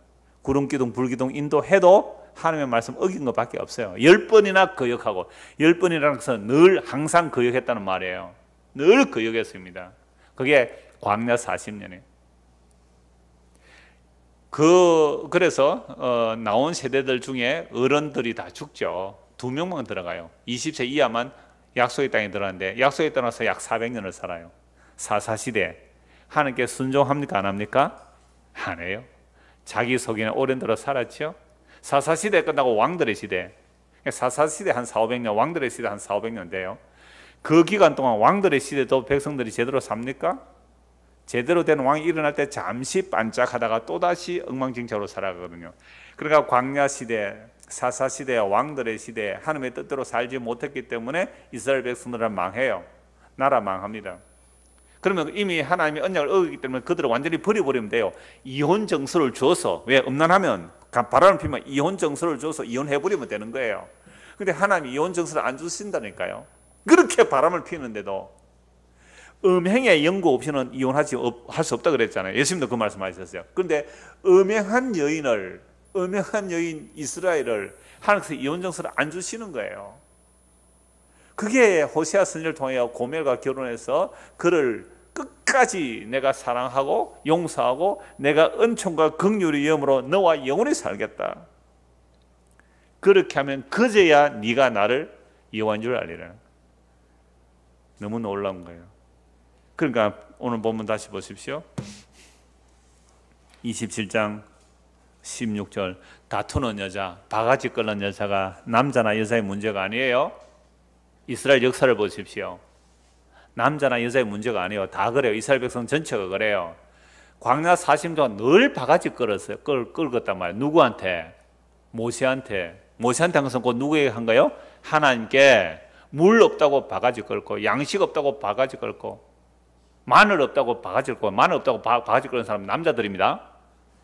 Speaker 1: 구름 기둥, 불 기둥 인도해도 하나님의 말씀 어긴 것밖에 없어요. 열 번이나 거역하고 열 번이라는 것은 늘 항상 거역했다는 말이에요. 늘 거역했습니다. 그게 광야 40년에 그 그래서 어, 나온 세대들 중에 어른들이 다 죽죠. 두 명만 들어가요. 20세 이하만 약속의 땅에 들어가는데 약속의 땅에서 약 400년을 살아요. 사사 시대 하나님께 순종합니까 안 합니까? 안 해요. 자기 속에는 오랜 들어 살았죠. 사사 시대 끝나고 왕들의 시대. 사사 시대 한 4, 0 0년 왕들의 시대 한 4, 0 0년 돼요. 그 기간 동안 왕들의 시대도 백성들이 제대로 삽니까? 제대로 된 왕이 일어날 때 잠시 반짝하다가 또다시 엉망진창으로 살아가거든요. 그러니까 광야 시대, 사사 시대, 왕들의 시대, 하나님의 뜻대로 살지 못했기 때문에 이스라엘 백성들은 망해요. 나라 망합니다. 그러면 이미 하나님이 언약을 어기기 때문에 그들을 완전히 버려버리면 돼요. 이혼 정서를 줘서 왜 음란하면 바람을 피면 이혼 정서를 줘서 이혼해버리면 되는 거예요. 근데 하나님이 이혼 정서를 안 주신다니까요. 그렇게 바람을 피는데도 음행의 연구 없이는 이혼하지 할 수 없다 그랬잖아요. 예수님도 그 말씀하셨어요. 그런데 음행한 여인을 음행한 여인 이스라엘을 하나님께서 이혼 정서를 안 주시는 거예요. 그게 호세아 선지를 통해 고멜과 결혼해서 그를 끝까지 내가 사랑하고 용서하고 내가 은총과 긍휼의 염으로 너와 영원히 살겠다. 그렇게 하면 그제야 네가 나를 이혼한 줄 알리라. 너무 놀라운 거예요. 그러니까 오늘 본문 다시 보십시오. 27장 16절 다투는 여자, 바가지 끓는 여자가 남자나 여자의 문제가 아니에요. 이스라엘 역사를 보십시오. 남자나 여자의 문제가 아니에요. 다 그래요. 이스라엘 백성 전체가 그래요. 광야 40년 늘 바가지 끌었어요. 끌, 끌었단 말이에요. 누구한테? 모세한테. 모세한테 항상 곧 누구에게 한가요? 하나님께 물 없다고 바가지 끌고 양식 없다고 바가지 끌고 마늘 없다고 바가지를 고 마늘 없다고 바, 바가지 끓는 사람 은 남자들입니다.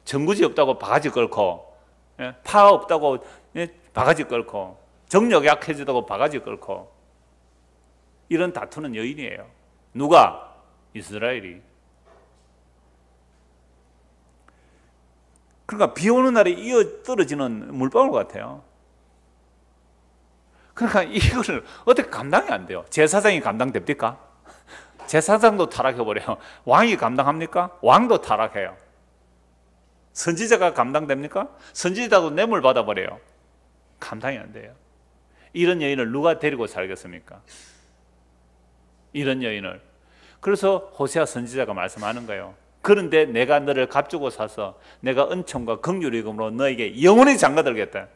Speaker 1: 전구지 없다고 바가지 끓고 예, 파 없다고 예, 바가지 끓고 정력 약해지다고 바가지 끓고 이런 다투는 여인이에요. 누가? 이스라엘이. 그러니까 비 오는 날에 이어 떨어지는 물방울 같아요. 그러니까 이거 어떻게 감당이 안 돼요. 제사장이 감당됩니까? 제사장도 타락해버려요. 왕이 감당합니까? 왕도 타락해요. 선지자가 감당됩니까? 선지자도 뇌물 받아버려요. 감당이 안 돼요. 이런 여인을 누가 데리고 살겠습니까? 이런 여인을. 그래서 호세아 선지자가 말씀하는 거예요. 그런데 내가 너를 값주고 사서 내가 은총과 긍휼의금으로 너에게 영원히 장가들겠다.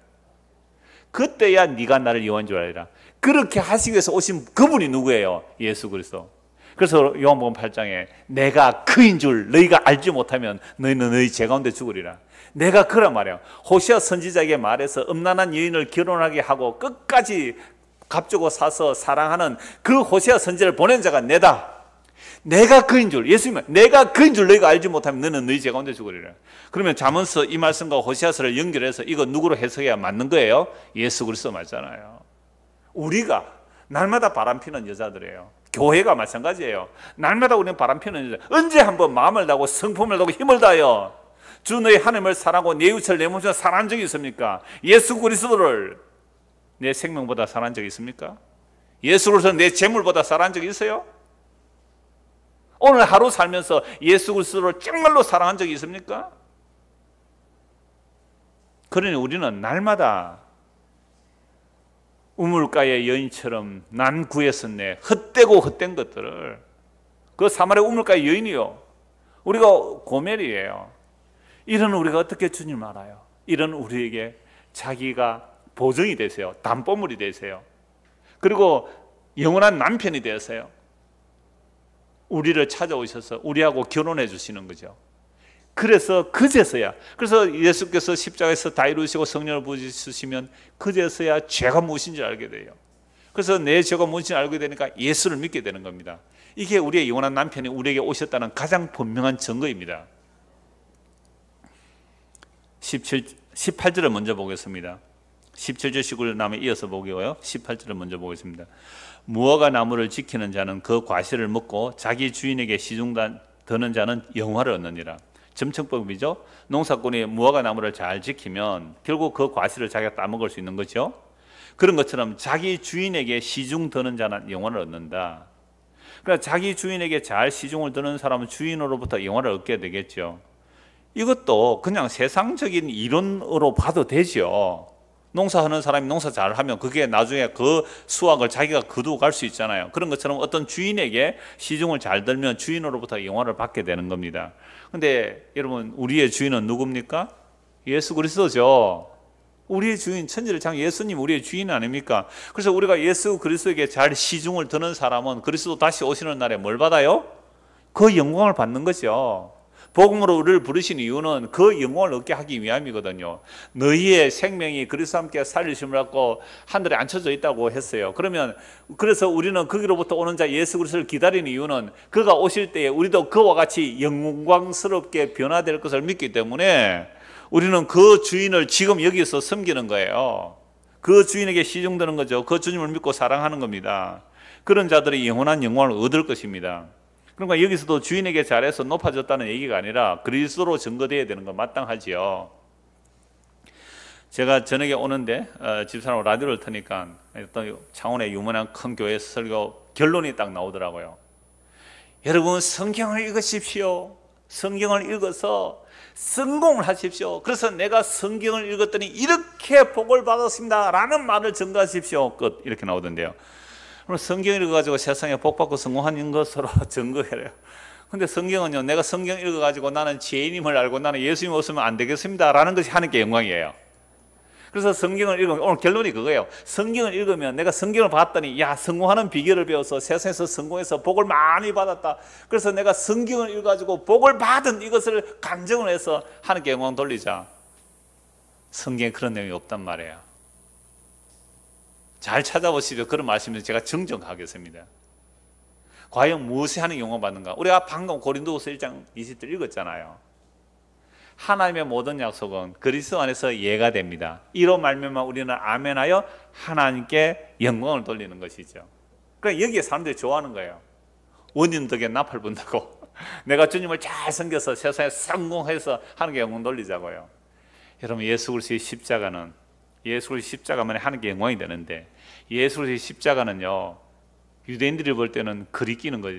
Speaker 1: 그때야 네가 나를 여호줄 알리라. 그렇게 하시기 위해서 오신 그분이 누구예요? 예수 그리스도. 그래서 요한복음 8장에 내가 그인 줄 너희가 알지 못하면 너희는 너희 죄 가운데 죽으리라. 내가 그란 말이야. 호시아 선지자에게 말해서 음란한 여인을 결혼하게 하고 끝까지 값주고 사서 사랑하는 그 호시아 선지를 보낸 자가 내다. 내가 그인 줄 예수님 은 내가 그인 줄 너희가 알지 못하면 너는 너희 죄 가운데 죽으리라. 그러면 자문서이 말씀과 호시아서를 연결해서 이거 누구로 해석해야 맞는 거예요? 예수 그리스도 맞잖아요. 우리가 날마다 바람피는 여자들이에요. 교회가 마찬가지예요. 날마다 우리는 바람 피는 언제 한번 마음을 다고 성품을 다고 힘을 다요. 주 너의 하나님을 사랑하고 내 유치를 내 몸처럼 사랑한 적이 있습니까? 예수 그리스도를 내 생명보다 사랑한 적이 있습니까? 예수로서 내 재물보다 사랑한 적이 있어요? 오늘 하루 살면서 예수 그리스도를 정말로 사랑한 적이 있습니까? 그러니 우리는 날마다 우물가의 여인처럼 난 구했었네. 헛되고 헛된 것들을. 그 사마리아 우물가의 여인이요. 우리가 고멜이에요. 이런 우리가 어떻게 주님 알아요? 이런 우리에게 자기가 보증이 되세요. 담보물이 되세요. 그리고 영원한 남편이 되세요. 우리를 찾아오셔서 우리하고 결혼해 주시는 거죠. 그래서 그제서야 그래서 예수께서 십자가에서 다 이루시고 성령을 부으시면 그제서야 죄가 무엇인지 알게 돼요. 그래서 내 죄가 무엇인지 알게 되니까 예수를 믿게 되는 겁니다. 이게 우리의 영원한 남편이 우리에게 오셨다는 가장 분명한 증거입니다. 17, 18절을 먼저 보겠습니다. 17절 1을 남에 이어서 보기고요. 18절을 먼저 보겠습니다. 무화과 나무를 지키는 자는 그 과실을 먹고 자기 주인에게 시중단 드는 자는 영화를 얻느니라. 점청법이죠. 농사꾼이 무화과 나무를 잘 지키면 결국 그 과실을 자기가 따먹을 수 있는 거죠. 그런 것처럼 자기 주인에게 시중 드는 자는 영원을 얻는다. 그러니까 자기 주인에게 잘 시중을 드는 사람은 주인으로부터 영원을 얻게 되겠죠. 이것도 그냥 세상적인 이론으로 봐도 되죠. 농사하는 사람이 농사 잘하면 그게 나중에 그 수확을 자기가 거두고 갈 수 있잖아요. 그런 것처럼 어떤 주인에게 시중을 잘 들면 주인으로부터 영화를 받게 되는 겁니다. 근데 여러분 우리의 주인은 누굽니까? 예수 그리스도죠. 우리의 주인 천지를 창 예수님 우리의 주인 아닙니까? 그래서 우리가 예수 그리스도에게 잘 시중을 드는 사람은 그리스도 다시 오시는 날에 뭘 받아요? 그 영광을 받는 거죠. 복음으로 우리를 부르신 이유는 그 영혼을 얻게 하기 위함이거든요. 너희의 생명이 그리스도 함께 살리심을 갖고 하늘에 앉혀져 있다고 했어요. 그러면 그래서 우리는 거기로부터 오는 자 예수 그리스도를 기다리는 이유는 그가 오실 때에 우리도 그와 같이 영광스럽게 변화될 것을 믿기 때문에 우리는 그 주인을 지금 여기서 섬기는 거예요. 그 주인에게 시중되는 거죠. 그 주님을 믿고 사랑하는 겁니다. 그런 자들이 영원한 영광을 얻을 것입니다. 그러니까 여기서도 주인에게 잘해서 높아졌다는 얘기가 아니라 그리스도로 증거되어야 되는 건 마땅하지요. 제가 저녁에 오는데 어, 집사람 라디오를 트니까 어떤 창원의 유명한 큰 교회 설교 결론이 딱 나오더라고요. 여러분 성경을 읽으십시오. 성경을 읽어서 성공을 하십시오. 그래서 내가 성경을 읽었더니 이렇게 복을 받았습니다. 라는 말을 증거하십시오. 끝. 이렇게 나오던데요. 오늘 성경 읽어가지고 세상에 복받고 성공한 것으로 증거해요. 근데 성경은요, 내가 성경 읽어가지고 나는 죄인임을 알고 나는 예수님 없으면 안 되겠습니다. 라는 것이 하나님께 영광이에요. 그래서 성경을 읽으면, 오늘 결론이 그거예요. 성경을 읽으면 내가 성경을 봤더니, 야, 성공하는 비결을 배워서 세상에서 성공해서 복을 많이 받았다. 그래서 내가 성경을 읽어가지고 복을 받은 이것을 감정을 해서 하나님께 영광 돌리자. 성경에 그런 내용이 없단 말이에요. 잘 찾아보시죠. 그런 말씀을 제가 정정하겠습니다. 과연 무엇이 하는 용어받는가? 우리가 방금 고린도후서 1장 20절 읽었잖아요. 하나님의 모든 약속은 그리스도 안에서 예가 됩니다. 이로 말미암 우리는 아멘하여 하나님께 영광을 돌리는 것이죠. 그러니까 여기에 사람들이 좋아하는 거예요. 원인 덕에 나팔 분다고 내가 주님을 잘 섬겨서 세상에 성공해서 하는 게 영광 돌리자고요. 여러분 예수 그리스도의 십자가는 예수의 십자가만에 하는 게 영광이 되는데 예수의 십자가는요 유대인들이 볼 때는 그리끼는 거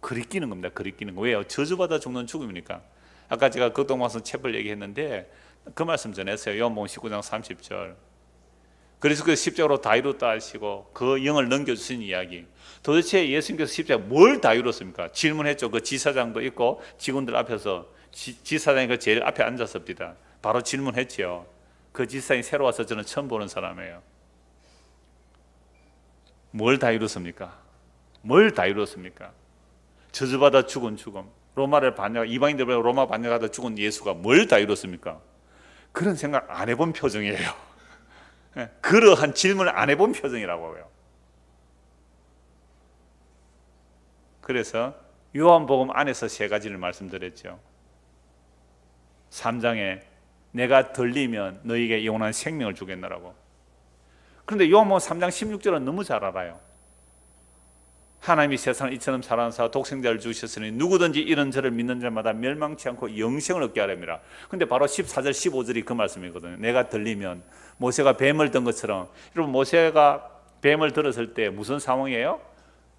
Speaker 1: 그리끼는 겁니다. 그리끼는 거 왜요? 저주받아 죽는 죽음이니까. 아까 제가 극동방송 그 책을 얘기했는데 그 말씀 전했어요. 요한복음 19장 30절. 그래서 그 십자가로 다 이뤘다 하시고 그 영을 넘겨주신 이야기. 도대체 예수님께서 십자가 뭘 다 이뤘습니까? 질문했죠. 그 지사장도 있고 직원들 앞에서 지, 사장이그 제일 앞에 앉았습니다. 바로 질문했지 그지사인 새로 와서 저는 처음 보는 사람이에요. 뭘 다 이뤘습니까? 뭘 다 이뤘습니까? 저주받아 죽은 죽음, 로마를 반역, 이방인들 로마 반역하다 죽은 예수가 뭘 다 이뤘습니까? 그런 생각 안 해본 표정이에요. 예, 그러한 질문을 안 해본 표정이라고 해요. 그래서 요한복음 안에서 세 가지를 말씀드렸죠. 3장에 내가 들리면 너에게 영원한 생명을 주겠노라고. 그런데 요한복음 3장 16절은 너무 잘 알아요. 하나님이 세상을 이처럼 사랑하사 독생자를 주셨으니 누구든지 이런 저를 믿는 자마다 멸망치 않고 영생을 얻게 하렵니다. 근데 바로 14절 15절이 그 말씀이거든요. 내가 들리면 모세가 뱀을 든 것처럼 여러분 모세가 뱀을 들었을 때 무슨 상황이에요?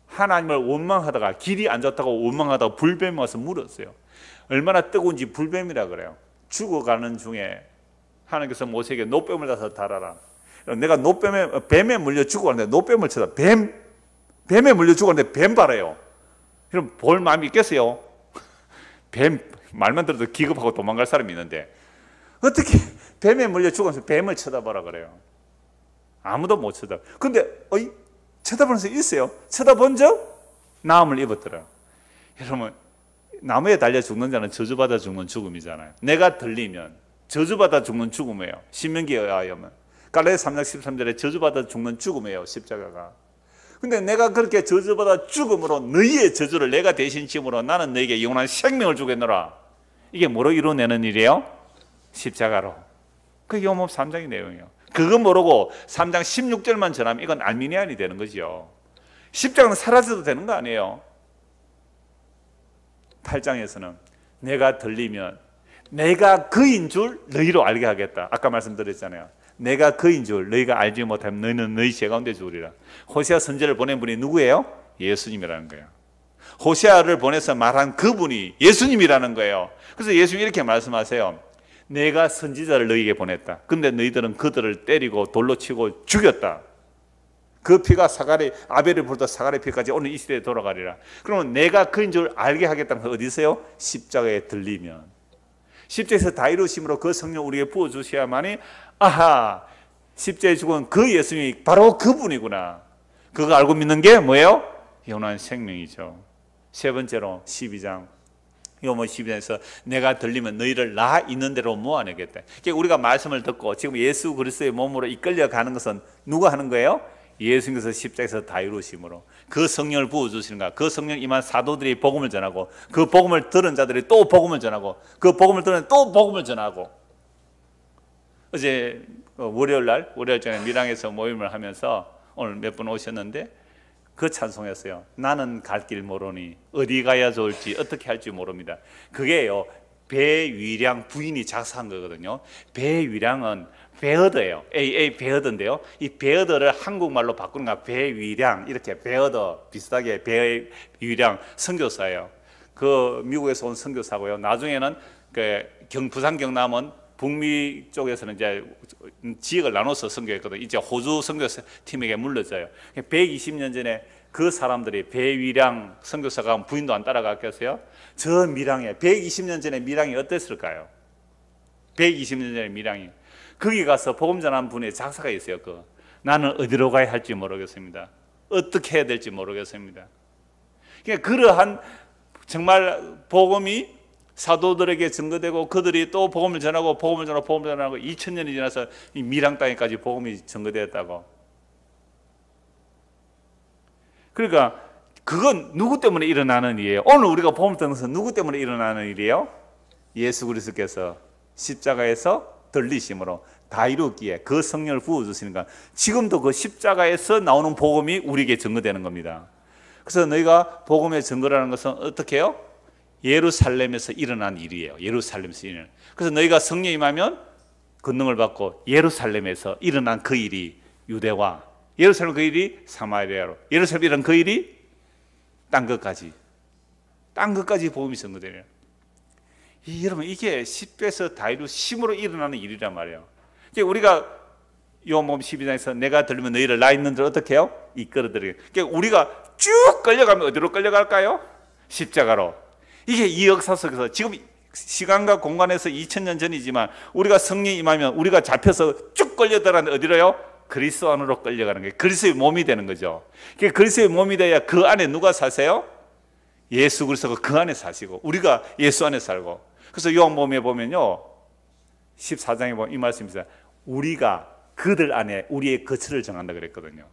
Speaker 1: 하나님을 원망하다가 길이 안 좋다고 원망하다가 불뱀 와서 물었어요. 얼마나 뜨거운지 불뱀이라 그래요. 죽어가는 중에 하나님께서 모세에게 노뱀을 가서 달아라. 내가 노뱀에 뱀에 물려 죽어가는데 노뱀을 쳐다. 뱀 뱀에 물려 죽었는데 뱀 바래요. 그럼 볼 마음이 있겠어요? 뱀 말만 들어도 기겁하고 도망갈 사람이 있는데 어떻게 뱀에 물려 죽어서 뱀을 쳐다보라 그래요. 아무도 못 쳐다. 근데 어이 쳐다보는 사람 있어요. 쳐다본 적 나음을 입었더라. 여러분 나무에 달려 죽는 자는 저주받아 죽는 죽음이잖아요. 내가 들리면 저주받아 죽는 죽음이에요. 신명기에 의하면. 갈라디 3장 13절에 저주받아 죽는 죽음이에요. 십자가가. 근데 내가 그렇게 저주받아 죽음으로 너희의 저주를 내가 대신 짐으로 나는 너희에게 영원한 생명을 주겠노라. 이게 뭐로 이루어내는 일이에요? 십자가로. 그게 요몸 3장의 내용이에요. 그거 모르고 3장 16절만 전하면 이건 알미니안이 되는 거지 십자가는 사라져도 되는 거 아니에요. 8장에서는 내가 들리면 내가 그인 줄 너희로 알게 하겠다. 아까 말씀드렸잖아요. 내가 그인 줄 너희가 알지 못하면 너희는 너희 죄 가운데 죽으리라. 호세아 선제를 보낸 분이 누구예요? 예수님이라는 거예요. 호세아를 보내서 말한 그분이 예수님이라는 거예요. 그래서 예수님이 이렇게 말씀하세요. 내가 선지자를 너희에게 보냈다. 근데 너희들은 그들을 때리고 돌로 치고 죽였다. 그 피가 사가리 아벨을 불다 사가리 피까지 오늘 이 시대에 돌아가리라. 그러면 내가 그인 줄 알게 하겠다는 건 어디세요? 십자가에 들리면 십자에서 다이루심으로 그 성령 우리에게 부어 주셔야만이 아하 십자에 죽은 그 예수님이 바로 그분이구나. 그거 알고 믿는 게 뭐예요? 영원한 생명이죠. 세 번째로 12장 요모 12장에서 내가 들리면 너희를 나 있는 대로 모아내겠다. 그러니까 우리가 말씀을 듣고 지금 예수 그리스의 몸으로 이끌려 가는 것은 누가 하는 거예요? 예수님께서 십자에서 다 이루심으로 그 성령을 부어 주시는가? 그 성령 임한 사도들이 복음을 전하고 그 복음을 들은 자들이 또 복음을 전하고 그 복음을 들은 또 복음을 전하고 어제 그 월요일 날 월요일 전에 미랑에서 모임을 하면서 오늘 몇 분 오셨는데 그 찬송했어요. 나는 갈 길 모르니 어디 가야 좋을지 어떻게 할지 모릅니다. 그게요. 배위량 부인이 작사한 거거든요. 배위량은 베어드예요. AA 베어드인데요. 이 베어드를 한국말로 바꾸는 건 배위량 이렇게 베어드 비슷하게 배위량 선교사예요. 그 미국에서 온 선교사고요. 나중에는 그 경, 부산 경남은 북미 쪽에서는 이제 지역을 나눠서 선교했거든요. 이제 호주 선교사 팀에게 물려져요. 120년 전에 그 사람들이 배위량 선교사가 부인도 안 따라갔겠어요? 저 미랑에 120년 전에 미랑이 어땠을까요? 120년 전에 미랑이 거기 가서 복음 전한 분의 작사가 있어요. 그 나는 어디로 가야 할지 모르겠습니다. 어떻게 해야 될지 모르겠습니다. 그러니까 그러한 정말 복음이 사도들에게 증거되고 그들이 또 복음을 전하고 복음을 전하고 복음을 전하고 2000년이 지나서 이 미랑 땅에까지 복음이 증거되었다고. 그러니까 그건 누구 때문에 일어나는 일이에요? 오늘 우리가 복음을 듣는 것은 누구 때문에 일어나는 일이에요? 예수 그리스께서 십자가에서 들리심으로 다 이루기에 그 성령을 부어주시니까 지금도 그 십자가에서 나오는 복음이 우리에게 증거되는 겁니다. 그래서 너희가 복음의 증거라는 것은 어떻게 해요? 예루살렘에서 일어난 일이에요. 예루살렘에서 일어난. 그래서 너희가 성령 임하면 권능을 받고 예루살렘에서 일어난 그 일이 유대와 예루살렘 그 일이 사마리아로 예루살렘 이런 그 일이 땅 끝까지 땅 끝까지 복음이 증거되네요. 여러분 이게 1 0에서 다이루 10으로 일어나는 일이란 말이에요. 이게 우리가 요몸 12장에서 내가 들면 너희를 나 있는 들 어떻게 해요? 이끌어들이 그러니까 우리가 쭉 끌려가면 어디로 끌려갈까요? 십자가로. 이게 이 역사 속에서 지금 시간과 공간에서 2000년 전이지만 우리가 성령 임하면 우리가 잡혀서 쭉 끌려들어는 어디로요? 그리스 안으로 끌려가는 게그리스의 몸이 되는 거죠. 그그리스의 그러니까 몸이 돼야 그 안에 누가 사세요? 예수 그리스도가 그 안에 사시고 우리가 예수 안에 살고 그래서 요한복음에 보면요. 14장에 보면 이 말씀이 있어요. 우리가 그들 안에 우리의 거처를 정한다 그랬거든요.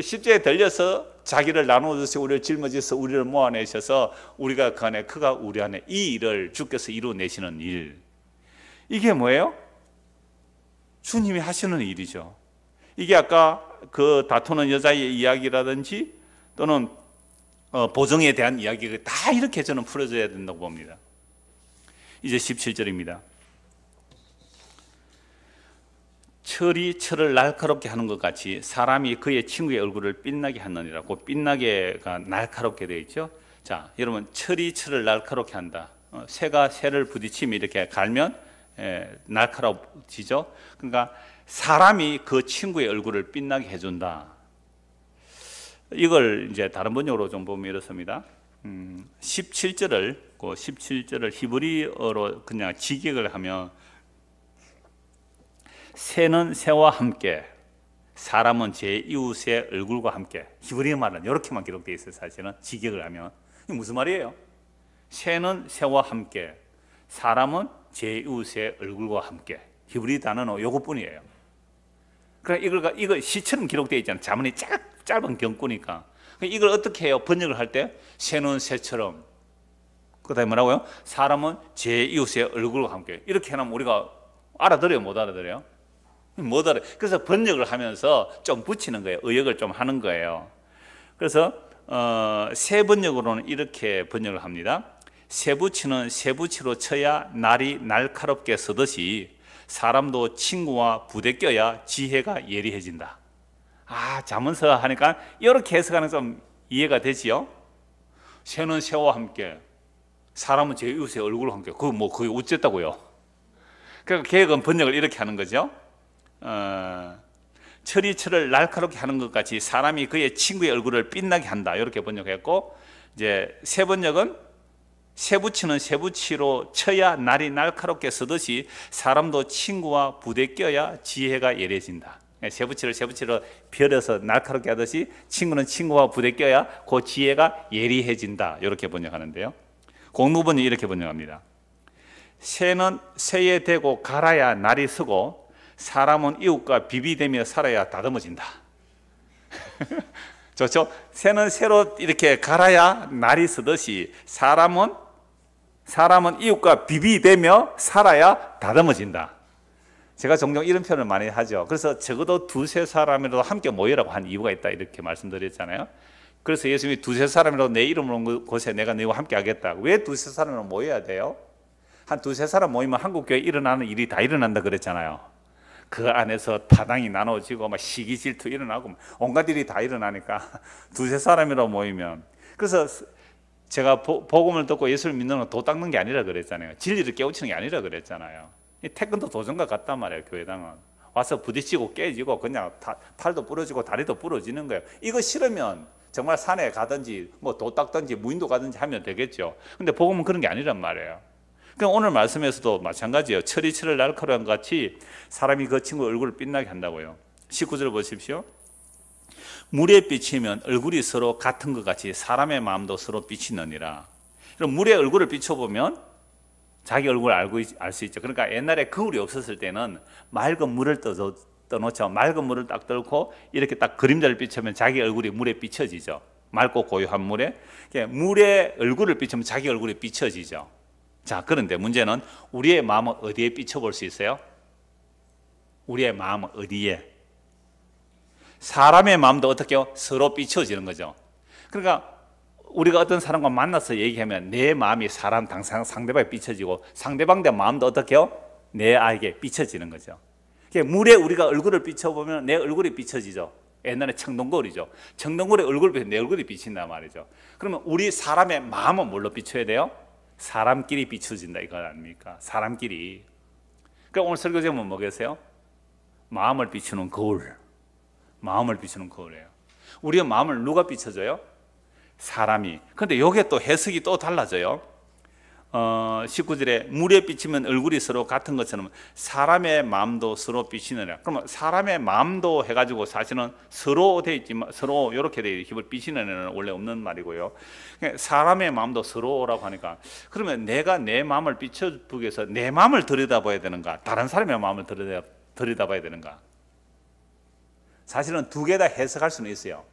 Speaker 1: 십자에 들려서 자기를 나눠주시고 우리를 짊어지셔서 우리를 모아내셔서 우리가 그 안에 그가 우리 안에 이 일을 주께서 이루어내시는 일 이게 뭐예요? 주님이 하시는 일이죠 이게 아까 그 다투는 여자의 이야기라든지 또는 어, 보정에 대한 이야기가 다 이렇게 저는 풀어져야 된다고 봅니다 이제 17절입니다. 철이 철을 날카롭게 하는 것 같이 사람이 그의 친구의 얼굴을 빛나게 하느니라. 고 빛나게가 날카롭게 되어 있죠. 자, 여러분 철이 철을 날카롭게 한다. 어, 새가 새를 부딪히면 이렇게 갈면 에, 예, 날카로워지죠. 그러니까 사람이 그 친구의 얼굴을 빛나게 해준다. 이걸 이제 다른 번역으로 좀 보면 이렇습니다. 음, 17절을 그 17절을 히브리어로 그냥 직역을 하면 새는 새와 함께 사람은 제 이웃의 얼굴과 함께 히브리어 말은 이렇게만 기록되어 있어요 사실은 직역을 하면 이게 무슨 말이에요? 새는 새와 함께 사람은 제 이웃의 얼굴과 함께 히브리 단어는 요것뿐이에요 그러니까 이걸 이거 시처럼 기록되어 있잖아요 자문이 짧, 짧은 경구니까 이걸 어떻게 해요? 번역을 할 때 새는 새처럼 그 다음에 뭐라고요? 사람은 제 이웃의 얼굴과 함께 이렇게 해놓으면 우리가 알아들어요? 못 알아들어요? 못 알아요 그래서 번역을 하면서 좀 붙이는 거예요 의역을 좀 하는 거예요 그래서 어, 새 번역으로는 이렇게 번역을 합니다 새부치는새부치로 쳐야 날이 날카롭게 서듯이 사람도 친구와 부대껴야 지혜가 예리해진다. 아, 자문서 하니까 이렇게 해석하는 좀 이해가 되지요? 새는 새와 함께, 사람은 제 이웃의 얼굴과 함께. 그, 뭐, 그게 어쨌다고요? 그러니까 계획은 번역을 이렇게 하는 거죠. 어, 철이 철을 날카롭게 하는 것 같이 사람이 그의 친구의 얼굴을 빛나게 한다. 이렇게 번역했고, 이제 세 번역은 세부치는 세부치로 쳐야 날이 날카롭게 서듯이 사람도 친구와 부대껴야 지혜가 예해진다 예, 세부치를 세부치로 벼려서 날카롭게 하듯이 친구는 친구와 부대껴야 그 지혜가 예리해진다. 이렇게 번역하는데요. 공노번역 이렇게 번역합니다. 새는 새에 대고 갈아야 날이 서고 사람은 이웃과 비비대며 살아야 다듬어진다. 좋죠? 새는 새로 이렇게 갈아야 날이 서듯이 사람은 사람은 이웃과 비비대며 살아야 다듬어진다. 제가 종종 이런 표현을 많이 하죠. 그래서 적어도 두세 사람이라도 함께 모여라고한 이유가 있다 이렇게 말씀드렸잖아요. 그래서 예수님이 두세 사람이라도 내 이름으로 온 곳에 내가 너희와 함께 하겠다. 왜 두세 사람으로 모여야 돼요? 한 두세 사람 모이면 한국교회 일어나는 일이 다 일어난다 그랬잖아요. 그 안에서 타당이 나눠지고 막 시기 질투 일어나고 온갖 일이 다 일어나니까 두세 사람이라고 모이면 그래서 제가 복음을 듣고 예수를 믿는 건 도 닦는 게 아니라 그랬잖아요. 진리를 깨우치는 게 아니라 그랬잖아요. 태권도 도전과 같단 말이에요 교회당은 와서 부딪히고 깨지고 그냥 다, 팔도 부러지고 다리도 부러지는 거예요 이거 싫으면 정말 산에 가든지 뭐도 닦든지 무인도 가든지 하면 되겠죠 근데 복음은 그런 게 아니란 말이에요 그러 그러니까 오늘 말씀에서도 마찬가지예요 철이철을 날카로운 같이 사람이 그 친구 얼굴을 빛나게 한다고요 19절 보십시오 물에 비치면 얼굴이 서로 같은 것 같이 사람의 마음도 서로 비치느니라. 그럼 물에 얼굴을 비춰보면 자기 얼굴 을 알고 알 수 있죠. 그러니까 옛날에 거울이 없었을 때는 맑은 물을 떠 떠놓죠. 맑은 물을 딱 떨고 이렇게 딱 그림자를 비추면 자기 얼굴이 물에 비춰지죠. 맑고 고요한 물에 물에 얼굴을 비추면 자기 얼굴이 비춰지죠. 자 그런데 문제는 우리의 마음은 어디에 비춰볼 수 있어요? 우리의 마음은 어디에? 사람의 마음도 어떻게 서로 비춰지는 거죠. 그러니까 우리가 어떤 사람과 만나서 얘기하면 내 마음이 사람 당상 상대방에 비춰지고 상대방 내 마음도 어떻게요? 내 아에게 비춰지는 거죠. 물에 우리가 얼굴을 비춰보면 내 얼굴이 비춰지죠. 옛날에 청동거리죠. 청동거리 얼굴 비춰 내 얼굴이 비친단 말이죠. 그러면 우리 사람의 마음은 뭘로 비춰야 돼요? 사람끼리 비춰진다 이거 아닙니까? 사람끼리. 그럼 오늘 설교 제목은 뭐겠어요? 마음을 비추는 거울. 마음을 비추는 거울이에요. 우리의 마음을 누가 비춰줘요? 사람이. 근데 요게 또 해석이 또 달라져요. 어, 19절에 물에 비치면 얼굴이 서로 같은 것처럼 사람의 마음도 서로 비치느라. 그러면 사람의 마음도 해가지고 사실은 서로 돼 있지만 서로 이렇게 돼 있지. 힘을 비치느라는 원래 없는 말이고요. 그러니까 사람의 마음도 서로라고 하니까 그러면 내가 내 마음을 비춰보기 위해서 내 마음을 들여다봐야 되는가? 다른 사람의 마음을 들여다, 들여다봐야 되는가? 사실은 두 개 다 해석할 수는 있어요.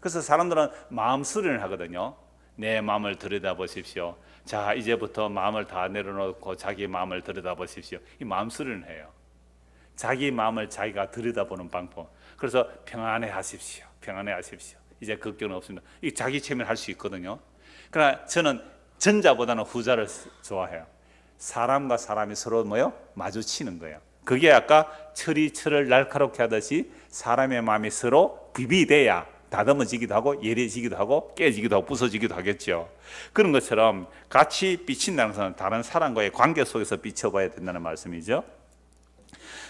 Speaker 1: 그래서 사람들은 마음 수련을 하거든요. 내 마음을 들여다보십시오. 자, 이제부터 마음을 다 내려놓고 자기 마음을 들여다보십시오. 이 마음 수련을 해요. 자기 마음을 자기가 들여다보는 방법. 그래서 평안해 하십시오. 평안해 하십시오. 이제 걱정은 없습니다. 이 자기 체면할 수 있거든요. 그러나 저는 전자보다는 후자를 좋아해요. 사람과 사람이 서로 뭐요? 마주치는 거예요. 그게 아까 철이 철을 날카롭게 하듯이 사람의 마음이 서로 비비돼야 다듬어지기도 하고 예리해지기도 하고 깨지기도 하고 부서지기도 하겠죠. 그런 것처럼 같이 비친다는 것은 다른 사람과의 관계 속에서 비춰봐야 된다는 말씀이죠.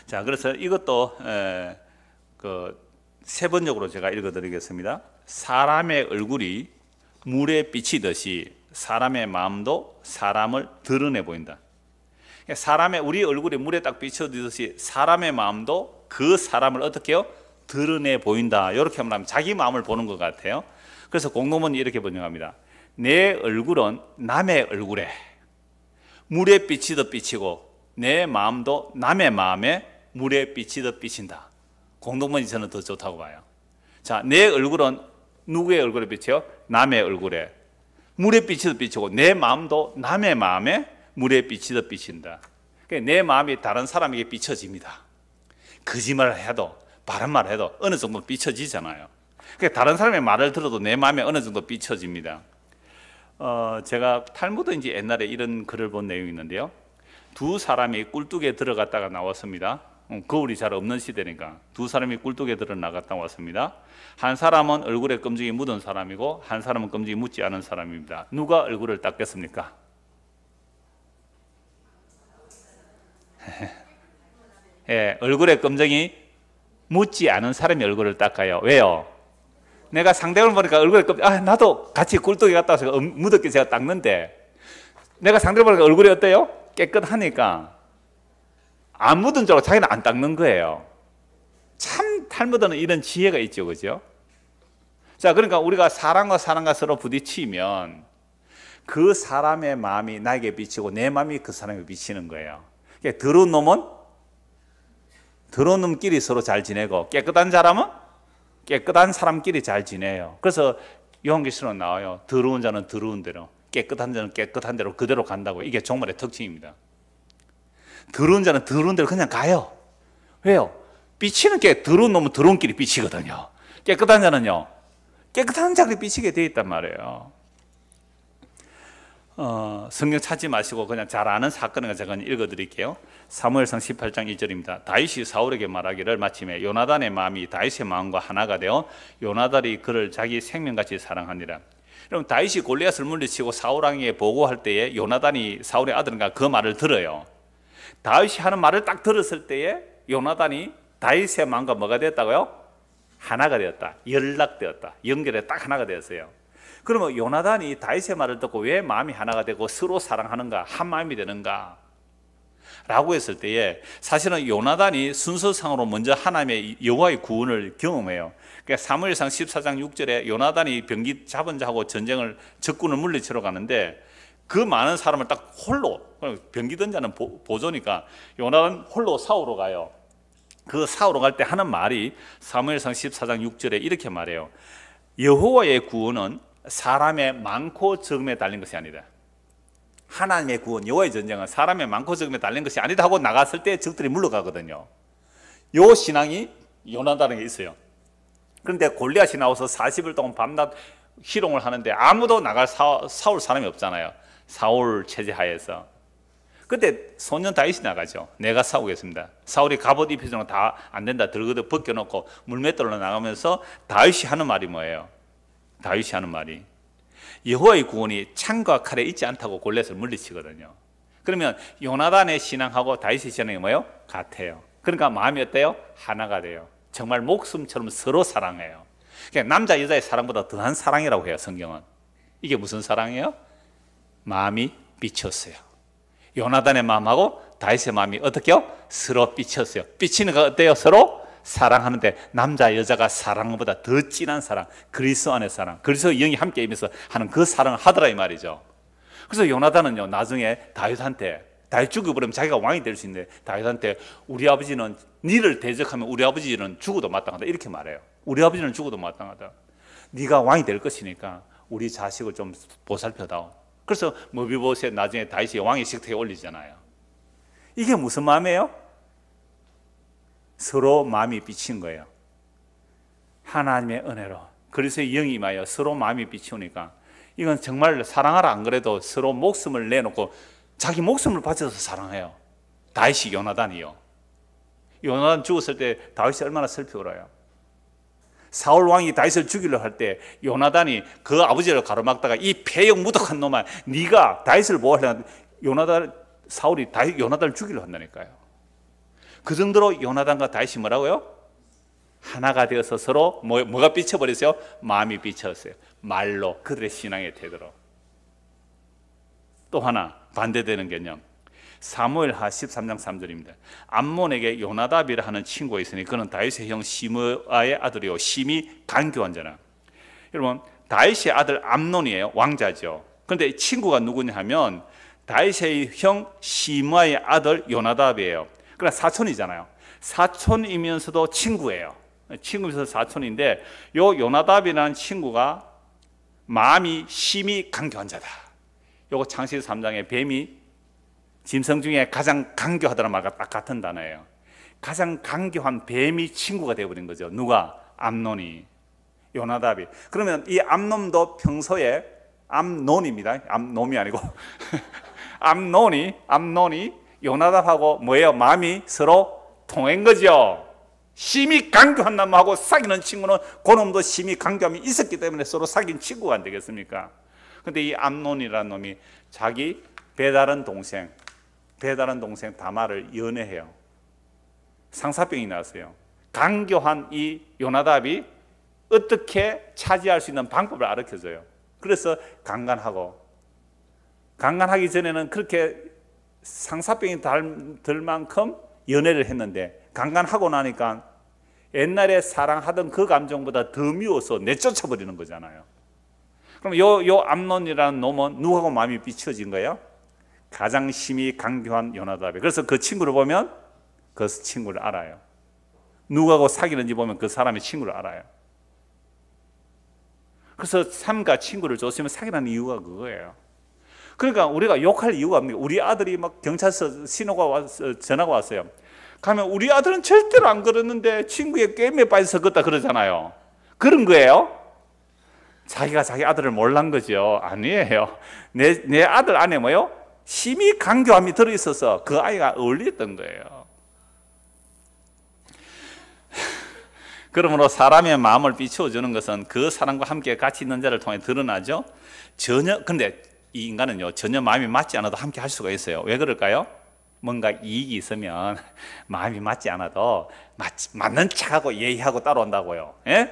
Speaker 1: 자, 그래서 이것도 그 세번역으로 제가 읽어드리겠습니다. 사람의 얼굴이 물에 비치듯이 사람의 마음도 사람을 드러내 보인다. 그러니까 사람의 우리 얼굴이 물에 딱 비춰지듯이 사람의 마음도 그 사람을 어떻게요? 드러내 보인다. 이렇게 하면 자기 마음을 보는 것 같아요. 그래서 공론은 이렇게 번역합니다. 내 얼굴은 남의 얼굴에 물에 비치듯 비치고 내 마음도 남의 마음에 물에 비치듯 비친다. 공동문이 저는 더 좋다고 봐요. 자, 내 얼굴은 누구의 얼굴에 비치요 남의 얼굴에. 물에 비치듯 비치고 내 마음도 남의 마음에 물에 비치듯 비친다. 그러니까 내 마음이 다른 사람에게 비춰집니다. 거짓말을 해도 바른 말 해도 어느 정도 삐쳐지잖아요. 그러니까 다른 사람의 말을 들어도 내 마음에 어느 정도 삐쳐집니다. 어, 제가 탈무드 이제 옛날에 이런 글을 본 내용이 있는데요. 두 사람이 꿀뚝에 들어갔다가 나왔습니다. 음, 거울이 잘 없는 시대니까 두 사람이 꿀뚝에 들어 나갔다 왔습니다. 한 사람은 얼굴에 검증이 묻은 사람이고 한 사람은 검증이 묻지 않은 사람입니다. 누가 얼굴을 닦겠습니까? 예, 얼굴에 검증이 묻지 않은 사람의 얼굴을 닦아요. 왜요? 내가 상대방을 보니까 얼굴에 아 나도 같이 꿀떡이 갔다 와서 무덥게 음, 제가 닦는데 내가 상대를 보니까 얼굴이 어때요? 깨끗하니까 안 묻은 줄 알고 자기는 안 닦는 거예요. 참 탈무드는 이런 지혜가 있죠, 그죠? 자, 그러니까 우리가 사람과 사람과 서로 부딪히면 그 사람의 마음이 나에게 비치고 내 마음이 그 사람에게 비치는 거예요. 그러니까 들은 놈은 들어놈끼리 서로 잘 지내고 깨끗한 사람은 깨끗한 사람끼리 잘 지내요. 그래서 요한계시록 나와요. 더러운 자는 더러운 대로, 깨끗한 자는 깨끗한 대로 그대로 간다고. 이게 종말의 특징입니다. 더러운 자는 더러운 대로 그냥 가요. 왜요? 삐치는 게 더러운 놈은 더러운끼리 삐치거든요. 깨끗한 자는요. 깨끗한 자끼리 삐치게 돼 있단 말이에요. 어, 성경 찾지 마시고 그냥 잘 아는 사건을 제가 읽어드릴게요. 사무엘상 18장 1절입니다. 다윗이 사울에게 말하기를 마침에 요나단의 마음이 다윗의 마음과 하나가 되어 요나단이 그를 자기 생명같이 사랑하니라. 그럼 다윗이 골리앗을 물리치고 사울왕에게 보고할 때에 요나단이 사울의 아들인가 그 말을 들어요. 다윗이 하는 말을 딱 들었을 때에 요나단이 다윗의 마음과 뭐가 되었다고요? 하나가 되었다. 연락되었다. 연결에 딱 하나가 되었어요. 그러면 요나단이 다윗의 말을 듣고 왜 마음이 하나가 되고 서로 사랑하는가 한 마음이 되는가 라고 했을 때에 사실은 요나단이 순서상으로 먼저 하나님의 여호와의 구원을 경험해요. 그러니까 사무엘상 14장 6절에 요나단이 병기 잡은 자하고 전쟁을 적군을 물리치러 가는데 그 많은 사람을 딱 홀로 병기 든 자는 보, 조니까 요나단 홀로 사우로 가요. 그 사우로 갈 때 하는 말이 사무엘상 14장 6절에 이렇게 말해요. 여호와의 구원은 사람의 많고 적음에 달린 것이 아니다. 하나님의 구원, 여호와의 전쟁은 사람의 많고 적음에 달린 것이 아니다 하고 나갔을 때 적들이 물러가거든요. 요 신앙이 요나다는 게 있어요. 그런데 골리앗이 나와서 40일 동안 밤낮 희롱을 하는데 아무도 나갈 사, 사울 사람이 없잖아요. 사울 체제 하에서. 그때 소년 다윗이 나가죠. 내가 싸우겠습니다. 사울이 갑옷 입혀주는 다안 된다. 들거도 벗겨놓고 물맷돌로 나가면서 다윗이 하는 말이 뭐예요? 다윗이 하는 말이 여호와의 구원이 창과 칼에 있지 않다고 골렛을 물리치거든요. 그러면 요나단의 신앙하고 다윗의 신앙이 뭐요? 같아요. 그러니까 마음이 어때요? 하나가 돼요. 정말 목숨처럼 서로 사랑해요. 그냥 남자 여자의 사랑보다 더한 사랑이라고 해요. 성경은 이게 무슨 사랑이에요? 마음이 비쳤어요. 요나단의 마음하고 다윗의 마음이 어떻게요? 서로 비쳤어요. 비치는 거 어때요? 서로 사랑하는데 남자 여자가 사랑보다 더 진한 사랑, 그리스도 안의 사랑, 그래서 영이 함께 임해서 하는 그 사랑을 하더라 이 말이죠. 그래서 요나단은요 나중에 다윗한테 다윗 죽어버리면 자기가 왕이 될 수 있는데 다윗한테 우리 아버지는 니를 대적하면 우리 아버지는 죽어도 마땅하다 이렇게 말해요. 우리 아버지는 죽어도 마땅하다. 네가 왕이 될 것이니까 우리 자식을 좀 보살펴다오. 그래서 모비보스 나중에 다윗이 왕의 식탁에 올리잖아요. 이게 무슨 마음이에요? 서로 마음이 비친 거예요. 하나님의 은혜로. 그래서 영이 임여 서로 마음이 비치우니까 이건 정말 사랑하라 안 그래도 서로 목숨을 내놓고 자기 목숨을 바쳐서 사랑해요. 다윗이 요나단이요. 요나단 죽었을 때 다윗이 얼마나 슬피 울어요. 사울 왕이 다윗을 죽이려 할 때 요나단이 그 아버지를 가로막다가 이 폐역 무덕한 놈아 네가 다윗을 보호하려 요나단 사울이 다윗 요나단을 죽이려 한다니까요. 그 정도로 요나단과 다윗이 뭐라고요? 하나가 되어서 서로 뭐, 뭐가 삐쳐버렸어요? 마음이 삐쳐어요 말로 그들의 신앙의 태도로. 또 하나 반대되는 개념. 사무엘하 13장 3절입니다. 암몬에게 요나답이라 하는 친구가 있으니 그는 다윗의 형 시므아의 아들이요 심이 간교한 자라. 여러분 다윗의 아들 암논이에요. 왕자죠. 그런데 친구가 누구냐 하면 다윗의 형 시므아의 아들 요나답이에요. 그러니까 사촌이잖아요. 사촌이면서도 친구예요. 친구면서 사촌인데 요 요나답이라는 친구가 마음이 심히 강교한 자다. 요거 창세기 3장에 뱀이 짐승 중에 가장 강교하다는 말과 같은 단어예요. 가장 강교한 뱀이 친구가 되어버린 거죠. 누가? 암논이. 요나답이. 그러면 이 암놈도 평소에 암논입니다. 암놈이 아니고. 암논이, 암논이 요나답하고 뭐예요? 마음이 서로 통한 거죠. 심히 강교한 놈하고 사귀는 친구는 그놈도 심히 강교함이 있었기 때문에 서로 사귄 친구가 안 되겠습니까? 근데 이 암논이라는 놈이 자기 배다른 동생, 배다른 동생 다마를 연애해요. 상사병이 났어요. 강교한 이 요나답이 어떻게 차지할 수 있는 방법을 알려줘요. 그래서 강간하고 강간하기 전에는 그렇게 상사병이 들 만큼 연애를 했는데 강간하고 나니까 옛날에 사랑하던 그 감정보다 더 미워서 내쫓아버리는 거잖아요. 그럼 요, 요 암론이라는 놈은 누구하고 마음이 비치어진 거예요? 가장 심히 강교한 요나답이. 그래서 그 친구를 보면 그 친구를 알아요. 누구하고 사귀는지 보면 그 사람의 친구를 알아요. 그래서 삼가 친구를 줬으면 사귀라는 이유가 그거예요. 그러니까 우리가 욕할 이유가 없는 게 우리 아들이 막 경찰서 신호가 와서 어, 전화가 왔어요. 가면 우리 아들은 절대로 안 그러는데 친구의 게임에 빠져서 그다 그러잖아요. 그런 거예요? 자기가 자기 아들을 몰란 거죠. 아니에요. 내, 내 아들 안에 뭐요? 심히 강교함이 들어있어서 그 아이가 어울렸던 거예요. 그러므로 사람의 마음을 비추어주는 것은 그 사람과 함께 같이 있는 자를 통해 드러나죠. 전혀, 근데 이 인간은요, 전혀 마음이 맞지 않아도 함께 할 수가 있어요. 왜 그럴까요? 뭔가 이익이 있으면 마음이 맞지 않아도 맞, 맞는 척하고 예의하고 따라온다고요. 예?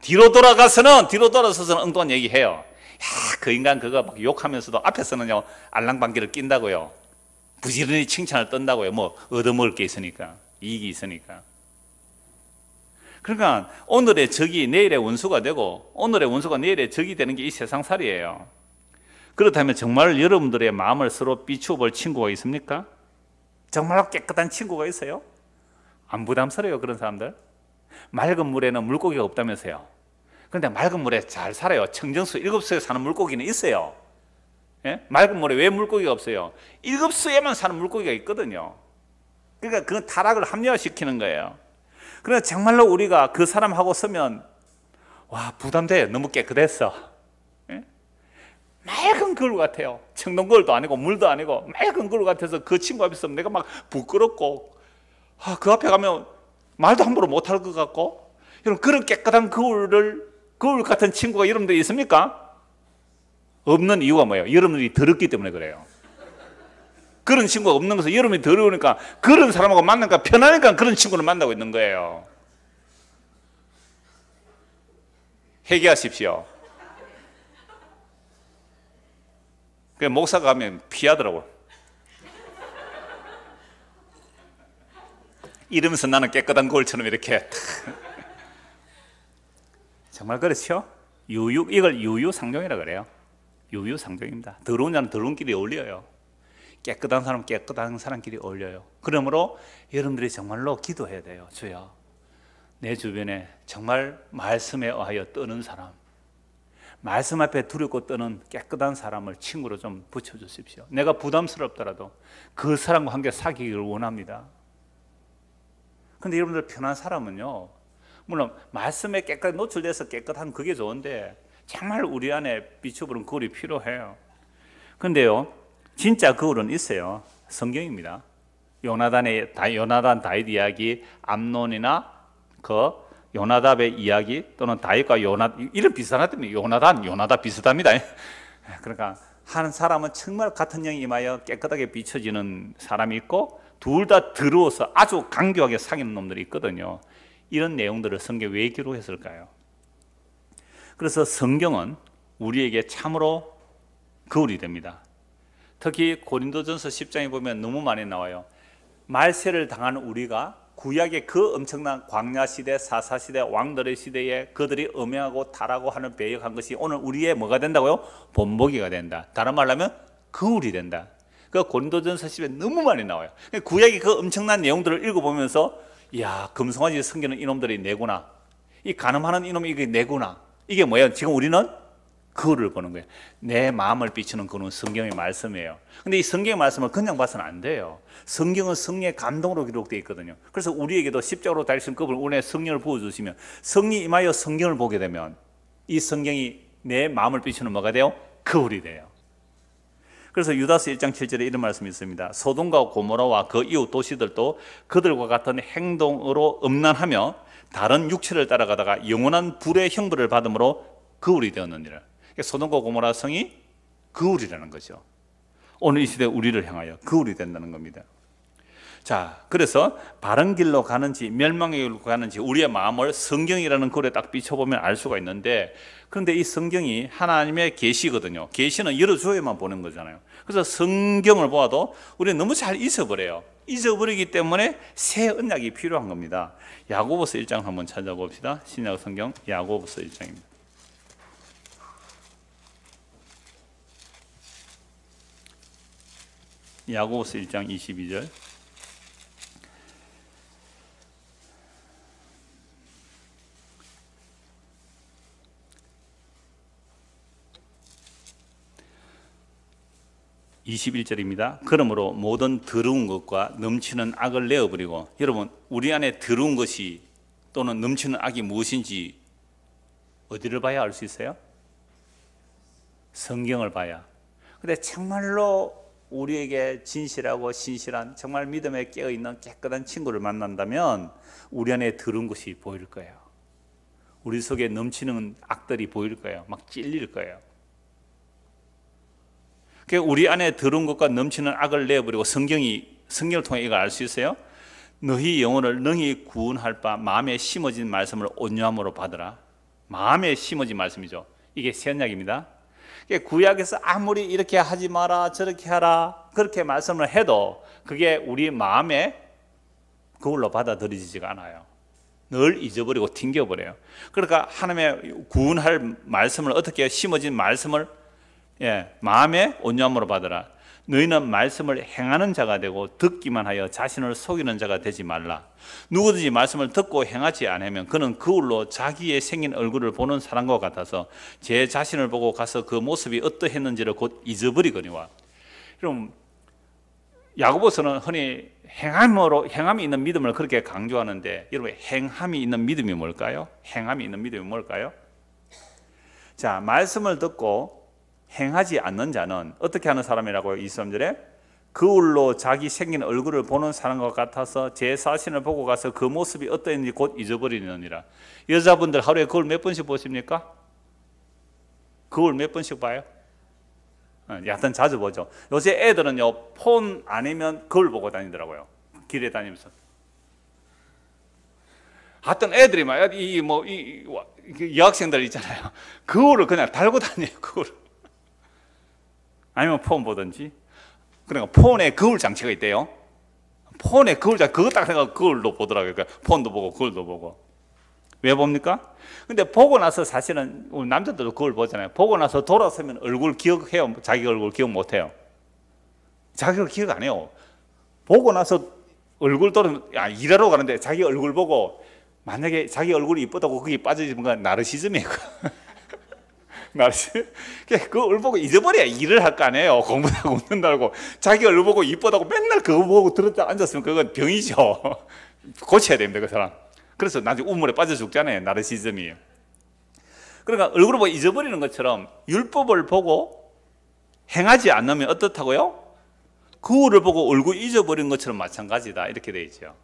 Speaker 1: 뒤로 돌아가서는, 뒤로 돌아서서는 엉뚱한 얘기해요. 야, 그 인간 그거 막 욕하면서도 앞에서는요, 알랑방귀를 낀다고요. 부지런히 칭찬을 떤다고요. 뭐, 얻어먹을 게 있으니까. 이익이 있으니까. 그러니까 오늘의 적이 내일의 원수가 되고 오늘의 원수가 내일의 적이 되는 게 이 세상살이에요. 그렇다면 정말 여러분들의 마음을 서로 비추어 볼 친구가 있습니까? 정말 깨끗한 친구가 있어요? 안 부담스러워요, 그런 사람들. 맑은 물에는 물고기가 없다면서요. 그런데 맑은 물에 잘 살아요. 청정수 7수에 사는 물고기는 있어요. 예? 맑은 물에 왜 물고기가 없어요? 7수에만 사는 물고기가 있거든요. 그러니까 그 타락을 합리화시키는 거예요. 그러나 정말로 우리가 그 사람하고 서면 와 부담돼 너무 깨끗했어 맑은 거울 같아요. 청동 거울도 아니고 물도 아니고 맑은 거울 같아서 그 친구 앞에 있으면 내가 막 부끄럽고 아, 그 앞에 가면 말도 함부로 못할 것 같고 여러분 그런 깨끗한 거울을 거울 같은 친구가 여러분들 있습니까? 없는 이유가 뭐예요? 여러분들이 더럽기 때문에 그래요. 그런 친구가 없는 것은 여러분이 더러우니까 그런 사람하고 만나니까 편하니까 그런 친구를 만나고 있는 거예요. 회개하십시오. 그 목사가 가면 피하더라고. 이러면서 나는 깨끗한 골처럼 이렇게 정말 그렇죠? 유유 이걸 유유상종이라 그래요. 유유상종입니다. 더러운 자는 더러운끼리 어울려요. 깨끗한 사람 깨끗한 사람끼리 어울려요. 그러므로 여러분들이 정말로 기도해야 돼요. 주여, 내 주변에 정말 말씀에 의하여 뜨는 사람, 말씀 앞에 두렵고 떠는 깨끗한 사람을 친구로 좀 붙여주십시오. 내가 부담스럽더라도 그 사람과 함께 사귀기를 원합니다. 근데 여러분들 편한 사람은요, 물론 말씀에 깨끗 노출돼서 깨끗한 그게 좋은데 정말 우리 안에 비춰보는 그울이 필요해요. 근데요, 진짜 거울은 있어요. 성경입니다. 요나단의 요나단 다윗 이야기, 암론이나 그 요나답의 이야기 또는 다윗과 요나 이름 비슷하다면 요나단, 요나답 비슷합니다. 그러니까 한 사람은 정말 같은 영이 임하여 깨끗하게 비춰지는 사람이 있고 둘 다더러서 아주 강교하게 사귀는 놈들이 있거든요. 이런 내용들을 성경 왜 기록했을까요? 그래서 성경은 우리에게 참으로 거울이 됩니다. 특히 고린도전서 10장에 보면 너무 많이 나와요. 말세를 당한 우리가 구약의 그 엄청난 광야 시대, 사사 시대, 왕들의 시대에 그들이 음행하고 타라고 하는 배역한 것이 오늘 우리의 뭐가 된다고요? 본보기가 된다. 다른 말로 하면 그울이 된다. 그 고린도전서 10에 너무 많이 나와요. 그러니까 구약의 그 엄청난 내용들을 읽어보면서 야 금송아지 섬기는 이놈들이 내구나. 이 가늠하는 이놈이 이게 내구나. 이게 뭐예요? 지금 우리는 거를 보는 거예요. 내 마음을 비추는 거는 성경의 말씀이에요. 근데 이 성경의 말씀을 그냥 봐서는 안 돼요. 성경은 성령의 감동으로 기록되어 있거든요. 그래서 우리에게도 십자로 달리신 급을 우리의 성령을 부어주시면 성령이 임하여 성경을 보게 되면 이 성경이 내 마음을 비추는 뭐가 돼요? 그울이 돼요. 그래서 유다스 1장 7절에 이런 말씀이 있습니다. 소동과 고모라와 그 이웃 도시들도 그들과 같은 행동으로 음란하며 다른 육체를 따라가다가 영원한 불의 형벌을 받음으로 그울이 되었느니라. 소돔과 고모라 성이 그울이라는 거죠. 오늘 이 시대 우리를 향하여 그울이 된다는 겁니다. 자, 그래서 바른 길로 가는지 멸망의 길로 가는지 우리의 마음을 성경이라는 글에 딱 비춰보면 알 수가 있는데 그런데 이 성경이 하나님의 계시거든요. 계시는 여러 주에만 보는 거잖아요. 그래서 성경을 보아도 우리는 너무 잘 잊어버려요. 잊어버리기 때문에 새 언약이 필요한 겁니다. 야고보서 1장 한번 찾아봅시다. 신약 성경 야고보서 1장입니다. 야고보서 1장 22절. (21절입니다) 그러므로 모든 더러운 것과 넘치는 악을 내어버리고 여러분 우리 안에 더러운 것이 또는 넘치는 악이 무엇인지 어디를 봐야 알 수 있어요? 성경을 봐야 근데 정말로 우리에게 진실하고 신실한 정말 믿음에 깨어 있는 깨끗한 친구를 만난다면 우리 안에 들은 것이 보일 거예요. 우리 속에 넘치는 악들이 보일 거예요. 막 찔릴 거예요. 그 우리 안에 들은 것과 넘치는 악을 내버리고 성경이 성경을 통해 이걸 알 수 있어요. 너희 영혼을 능히 구원할 바 마음에 심어진 말씀을 온유함으로 받으라. 마음에 심어진 말씀이죠. 이게 새 언약입니다. 구약에서 아무리 이렇게 하지 마라 저렇게 하라 그렇게 말씀을 해도 그게 우리 마음에 그걸로 받아들여지지가 않아요. 늘 잊어버리고 튕겨버려요. 그러니까 하나님의 구원할 말씀을 어떻게 심어진 말씀을 예, 마음의 온유함으로 받아라 너희는 말씀을 행하는 자가 되고 듣기만 하여 자신을 속이는 자가 되지 말라. 누구든지 말씀을 듣고 행하지 않으면 그는 그울로 자기의 생긴 얼굴을 보는 사람과 같아서 제 자신을 보고 가서 그 모습이 어떠했는지를 곧 잊어버리거니와. 그럼 야고보서는 흔히 행함으로 행함이 있는 믿음을 그렇게 강조하는데 여러분 행함이 있는 믿음이 뭘까요? 행함이 있는 믿음이 뭘까요? 자, 말씀을 듣고 행하지 않는 자는 어떻게 하는 사람이라고요? 23절에 그울로 자기 생긴 얼굴을 보는 사람과 같아서 제 사진을 보고 가서 그 모습이 어떠했는지 곧 잊어버리느니라. 여자분들 하루에 그걸 몇 번씩 보십니까? 그걸 몇 번씩 봐요? 약간 자주 보죠. 요새 애들은요, 폰 아니면 그걸 보고 다니더라고요. 길에 다니면서. 하여튼 애들이 막, 이, 뭐, 이, 여학생들 있잖아요. 그거를 그냥 달고 다녀요, 그거 아니면 폰 보든지. 그러니까 폰에 거울 장치가 있대요. 폰에 거울 장치, 그거 딱 생각 거울도 보더라고요. 그러니까 폰도 보고 거울도 보고. 왜 봅니까? 근데 보고 나서 사실은 우리 남자들도 거울 보잖아요. 보고 나서 돌아서면 얼굴 기억해요. 자기 얼굴 기억 못 해요. 자기 얼 기억 안 해요. 보고 나서 얼굴 돌아 아, 일하러 가는데 자기 얼굴 보고 만약에 자기 얼굴이 이쁘다고 거기 빠져지면 나르시즘이에요. 날씨. 그얼 보고 잊어버려야 일을 할 거 아니에요. 공부하고 웃는다고. 자기 얼굴 보고 이쁘다고 맨날 그거 보고 들었다 앉았으면 그건 병이죠. 고쳐야 됩니다, 그 사람. 그래서 나중에 우물에 빠져 죽잖아요. 나르시즘이. 그러니까 얼굴을 보고 잊어버리는 것처럼 율법을 보고 행하지 않으면 어떻다고요? 그거를 보고 얼굴 잊어버린 것처럼 마찬가지다. 이렇게 돼 있죠.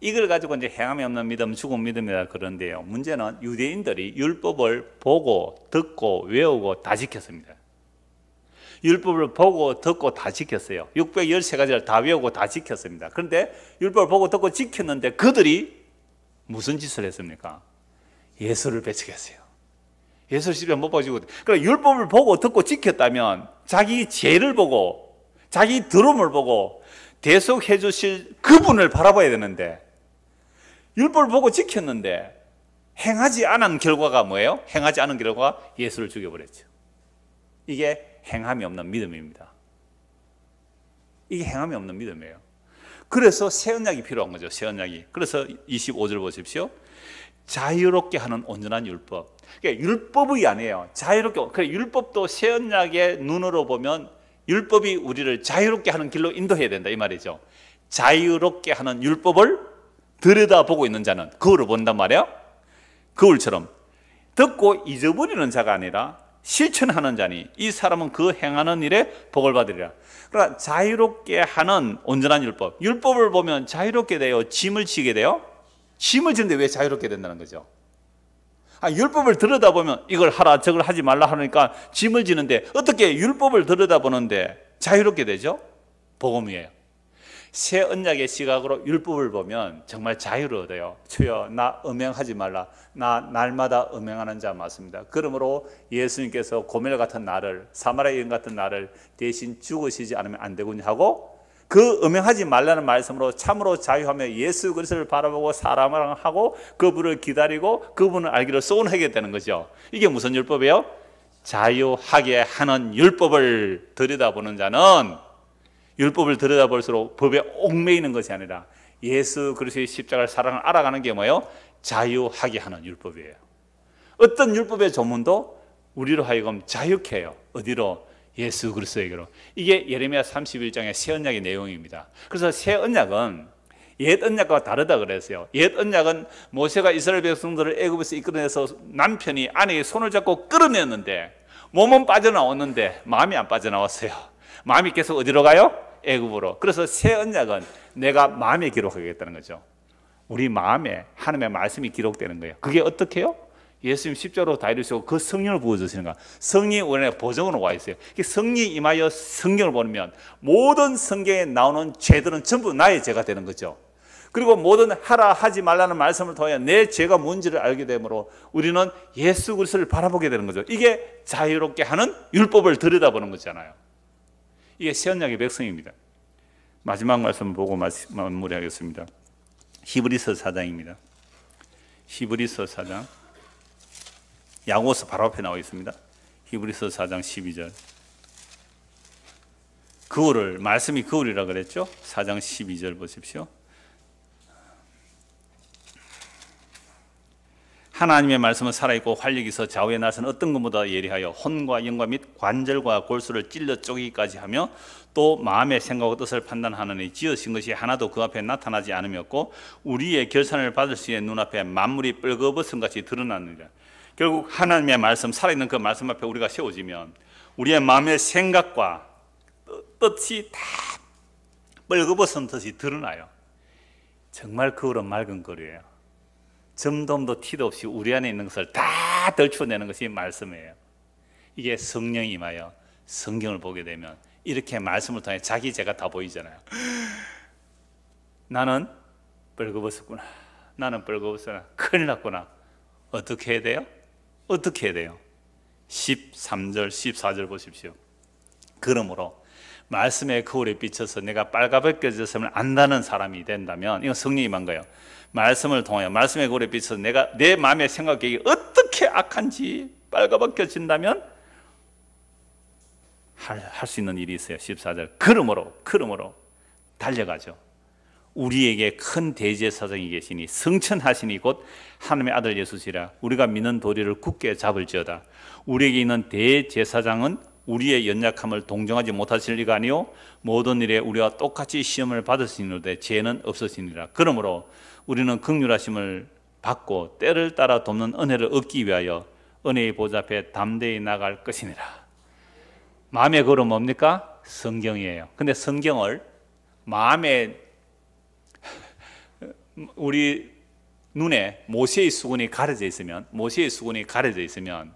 Speaker 1: 이걸 가지고 이제 행함이 없는 믿음, 죽은 믿음이다 그런데요. 문제는 유대인들이 율법을 보고, 듣고, 외우고 다 지켰습니다. 율법을 보고, 듣고 다 지켰어요. 613가지를 다 외우고 다 지켰습니다. 그런데 율법을 보고, 듣고 지켰는데 그들이 무슨 짓을 했습니까? 예수를 배척했어요. 예수를 집에 못 보시고. 그럼 그러니까 율법을 보고, 듣고 지켰다면 자기 죄를 보고, 자기 드럼을 보고, 대속해 주실 그분을 바라봐야 되는데 율법을 보고 지켰는데 행하지 않은 결과가 뭐예요? 행하지 않은 결과가 예수를 죽여버렸죠. 이게 행함이 없는 믿음입니다. 이게 행함이 없는 믿음이에요. 그래서 새 언약이 필요한 거죠. 새 언약이. 그래서 25절 보십시오. 자유롭게 하는 온전한 율법. 그러니까 율법의 아니에요. 자유롭게. 그래 율법도 새 언약의 눈으로 보면 율법이 우리를 자유롭게 하는 길로 인도해야 된다 이 말이죠. 자유롭게 하는 율법을 들여다보고 있는 자는 거울을 본단 말이야. 거울처럼 듣고 잊어버리는 자가 아니라 실천하는 자니 이 사람은 그 행하는 일에 복을 받으리라. 그러니까 자유롭게 하는 온전한 율법. 율법을 보면 자유롭게 돼요. 짐을 지게 돼요. 짐을 지는데 왜 자유롭게 된다는 거죠? 아, 율법을 들여다보면 이걸 하라 저걸 하지 말라 하니까 짐을 지는데 어떻게 율법을 들여다보는데 자유롭게 되죠? 복음이에요. 새 언약의 시각으로 율법을 보면 정말 자유를 얻어요. 주여 나 음행하지 말라. 나 날마다 음행하는 자 맞습니다. 그러므로 예수님께서 고멜 같은 나를 사마리아인 같은 나를 대신 죽으시지 않으면 안 되군요 하고 그 음행하지 말라는 말씀으로 참으로 자유하며 예수 그리스도를 바라보고 사람을 하고 그분을 기다리고 그분을 알기로 소원하게 되는 거죠. 이게 무슨 율법이에요? 자유하게 하는 율법을 들여다보는 자는 율법을 들여다볼수록 법에 옥매이는 것이 아니라 예수 그리스도의 십자가를 사랑을 알아가는 게 뭐예요? 자유하게 하는 율법이에요. 어떤 율법의 조문도 우리로 하여금 자유케 해요. 어디로? 예수 그리스도에게로. 이게 예레미야 31장의 새 언약의 내용입니다. 그래서 새 언약은 옛 언약과 다르다 그랬어요. 옛 언약은 모세가 이스라엘 백성들을 애굽에서 이끌어내서 남편이 아내의 손을 잡고 끌어냈는데 몸은 빠져나왔는데 마음이 안 빠져나왔어요. 마음이 계속 어디로 가요? 애굽으로. 그래서 새 언약은 내가 마음에 기록하겠다는 거죠. 우리 마음에 하나님의 말씀이 기록되는 거예요. 그게 어떻게요? 예수님 십자로 다 이루시고 그 성령을 부어주시는 거. 성령이 원래 보정으로 와 있어요. 그 성령이 임하여 성경을 보면 모든 성경에 나오는 죄들은 전부 나의 죄가 되는 거죠. 그리고 모든 하라 하지 말라는 말씀을 통해 내 죄가 뭔지를 알게 되므로 우리는 예수 그리스를 바라보게 되는 거죠. 이게 자유롭게 하는 율법을 들여다보는 거잖아요. 이게 시언약의 백성입니다. 마지막 말씀 보고 마무리하겠습니다. 히브리서 4장입니다. 히브리서 4장 야고보서 바로 앞에 나와 있습니다. 히브리서 4장 12절. 그울을 말씀이 그울이라 그랬죠? 4장 12절 보십시오. 하나님의 말씀은 살아있고 활력이 있어 좌우에 나선 어떤 것보다 예리하여 혼과 영과 및 관절과 골수를 찔러 쪼개기까지 하며 또 마음의 생각과 뜻을 판단하느니 지으신 것이 하나도 그 앞에 나타나지 않음이었고 우리의 결산을 받을 수 있는 눈앞에 만물이 뻘거벗은 같이 드러나느니라 결국 하나님의 말씀 살아있는 그 말씀 앞에 우리가 세워지면 우리의 마음의 생각과 뜻이 다 뻘거벗은 뜻이 드러나요 정말 그로 맑은 거리예요 점돔도 티도 없이 우리 안에 있는 것을 다 떨쳐내는 것이 말씀이에요. 이게 성령이 임하여 성경을 보게 되면 이렇게 말씀을 통해 자기 제가 다 보이잖아요. 나는 벌거벗었구나. 나는 벌거벗었나. 큰일 났구나. 어떻게 해야 돼요? 어떻게 해야 돼요? 13절, 14절 보십시오. 그러므로 말씀의 거울에 그 비춰서 내가 빨가벗겨졌음을 안다는 사람이 된다면 이건 성령이 임 거예요. 말씀을 통하여 말씀의 거울에 그 비춰서 내가 내 마음의 생각이 어떻게 악한지 빨가벗겨진다면 할 수 있는 일이 있어요. 14절. 그러므로 그러므로 달려가죠. 우리에게 큰 대제사장이 계시니 승천하시니 곧 하나님의 아들 예수시라 우리가 믿는 도리를 굳게 잡을지어다 우리에게 있는 대제사장은 우리의 연약함을 동정하지 못하실 리가 아니요 모든 일에 우리와 똑같이 시험을 받으시는데 죄는 없으시니라 그러므로 우리는 극률하심을 받고 때를 따라 돕는 은혜를 얻기 위하여 은혜의 보좌 앞에 담대히 나갈 것이니라 마음의 걸음 뭡니까? 성경이에요 근데 성경을 마음에 우리 눈에 모세의 수건이 가려져 있으면 모세의 수건이 가려져 있으면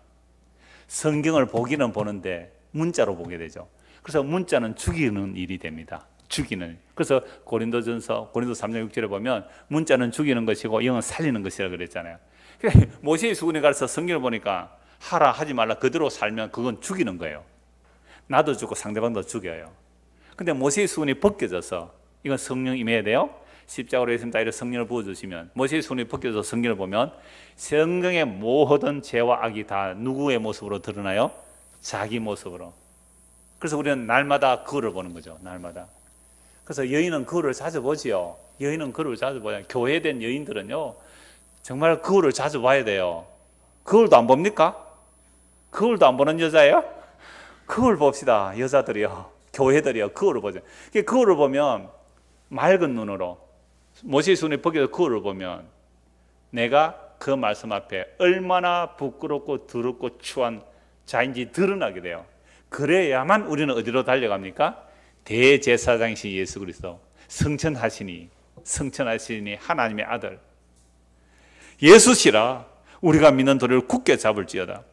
Speaker 1: 성경을 보기는 보는데 문자로 보게 되죠. 그래서 문자는 죽이는 일이 됩니다. 죽이는. 그래서 고린도전서 고린도 3장 6절에 보면 문자는 죽이는 것이고 영은 살리는 것이라 그랬잖아요. 모세의 수군에 가서 성경을 보니까 하라 하지 말라 그대로 살면 그건 죽이는 거예요. 나도 죽고 상대방도 죽여요. 근데 모세의 수군이 벗겨져서 이건 성령 임해야 돼요. 십자가로 했습니다. 이래 성령을 부어주시면 모세의 수군이 벗겨져서 성경을 보면 성경의 모든 죄와 악이 다 누구의 모습으로 드러나요? 자기 모습으로. 그래서 우리는 날마다 그거를 보는 거죠. 날마다. 그래서 여인은 그거를 자주 보지요. 여인은 그거를 자주 보요 교회된 여인들은요. 정말 그거를 자주 봐야 돼요. 그걸도안 봅니까? 그걸도안 보는 여자예요? 그걸 봅시다. 여자들이요. 교회들이요. 거울을 보죠. 거를 보면 맑은 눈으로 모세순이 벗겨서 그거를 보면 내가 그 말씀 앞에 얼마나 부끄럽고 더럽고 추한 자인지 드러나게 돼요. 그래야만 우리는 어디로 달려갑니까? 대제사장이신 예수 그리스도 성천하시니 성천하시니 하나님의 아들 예수시라 우리가 믿는 도를 굳게 잡을지어다.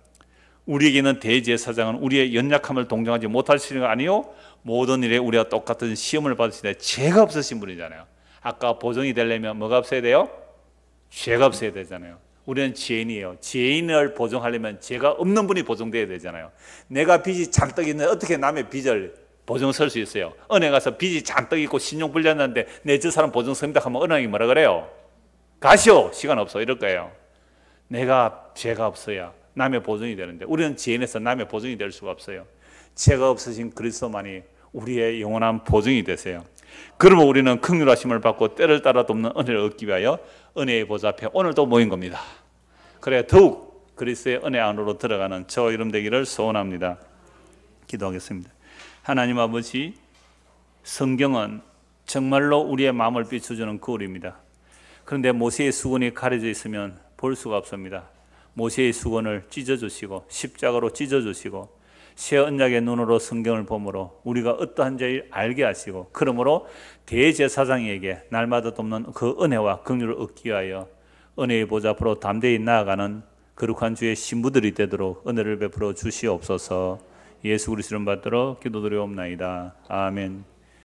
Speaker 1: 우리에게는 대제사장은 우리의 연약함을 동정하지 못하시는 거 아니요? 모든 일에 우리가 똑같은 시험을 받으시되 죄가 없으신 분이잖아요. 아까 보정이 되려면 뭐가 없어야 돼요? 죄가 없어야 되잖아요. 우리는 죄인이에요. 죄인을 보정하려면 죄가 없는 분이 보정돼야 되잖아요. 내가 빚이 잔뜩 있는데 어떻게 남의 빚을 보증 설수 있어요? 은행 가서 빚이 잔뜩 있고 신용 불렸는데 내 저 사람 보증 섭니다 하면 은행이 뭐라 그래요? 가시오 시간 없어 이럴 거예요. 내가 죄가 없어야 남의 보증이 되는데 우리는 죄인에서 남의 보증이 될 수가 없어요. 죄가 없으신 그리스도만이 우리의 영원한 보증이 되세요. 그러면 우리는 극률하심을 받고 때를 따라 돕는 은혜를 얻기 위하여 은혜의 보좌 앞에 오늘도 모인 겁니다. 그래 더욱 그리스의 은혜 안으로 들어가는 저 이름 되기를 소원합니다. 기도하겠습니다. 하나님 아버지, 성경은 정말로 우리의 마음을 비춰주는 거울입니다. 그런데 모세의 수건이 가려져 있으면 볼 수가 없습니다. 모세의 수건을 찢어주시고 십자가로 찢어주시고 새 언약의 눈으로 성경을 보므로 우리가 어떠한 죄를 알게 하시고 그러므로 대제사장에게 날마다 돕는 그 은혜와 긍휼을 얻기 위하여 은혜의 보좌 앞으로 담대히 나아가는 거룩한 주의 신부들이 되도록 은혜를 베풀어 주시옵소서. 예수 그리스도를 받들어 기도드리옵나이다. 아멘.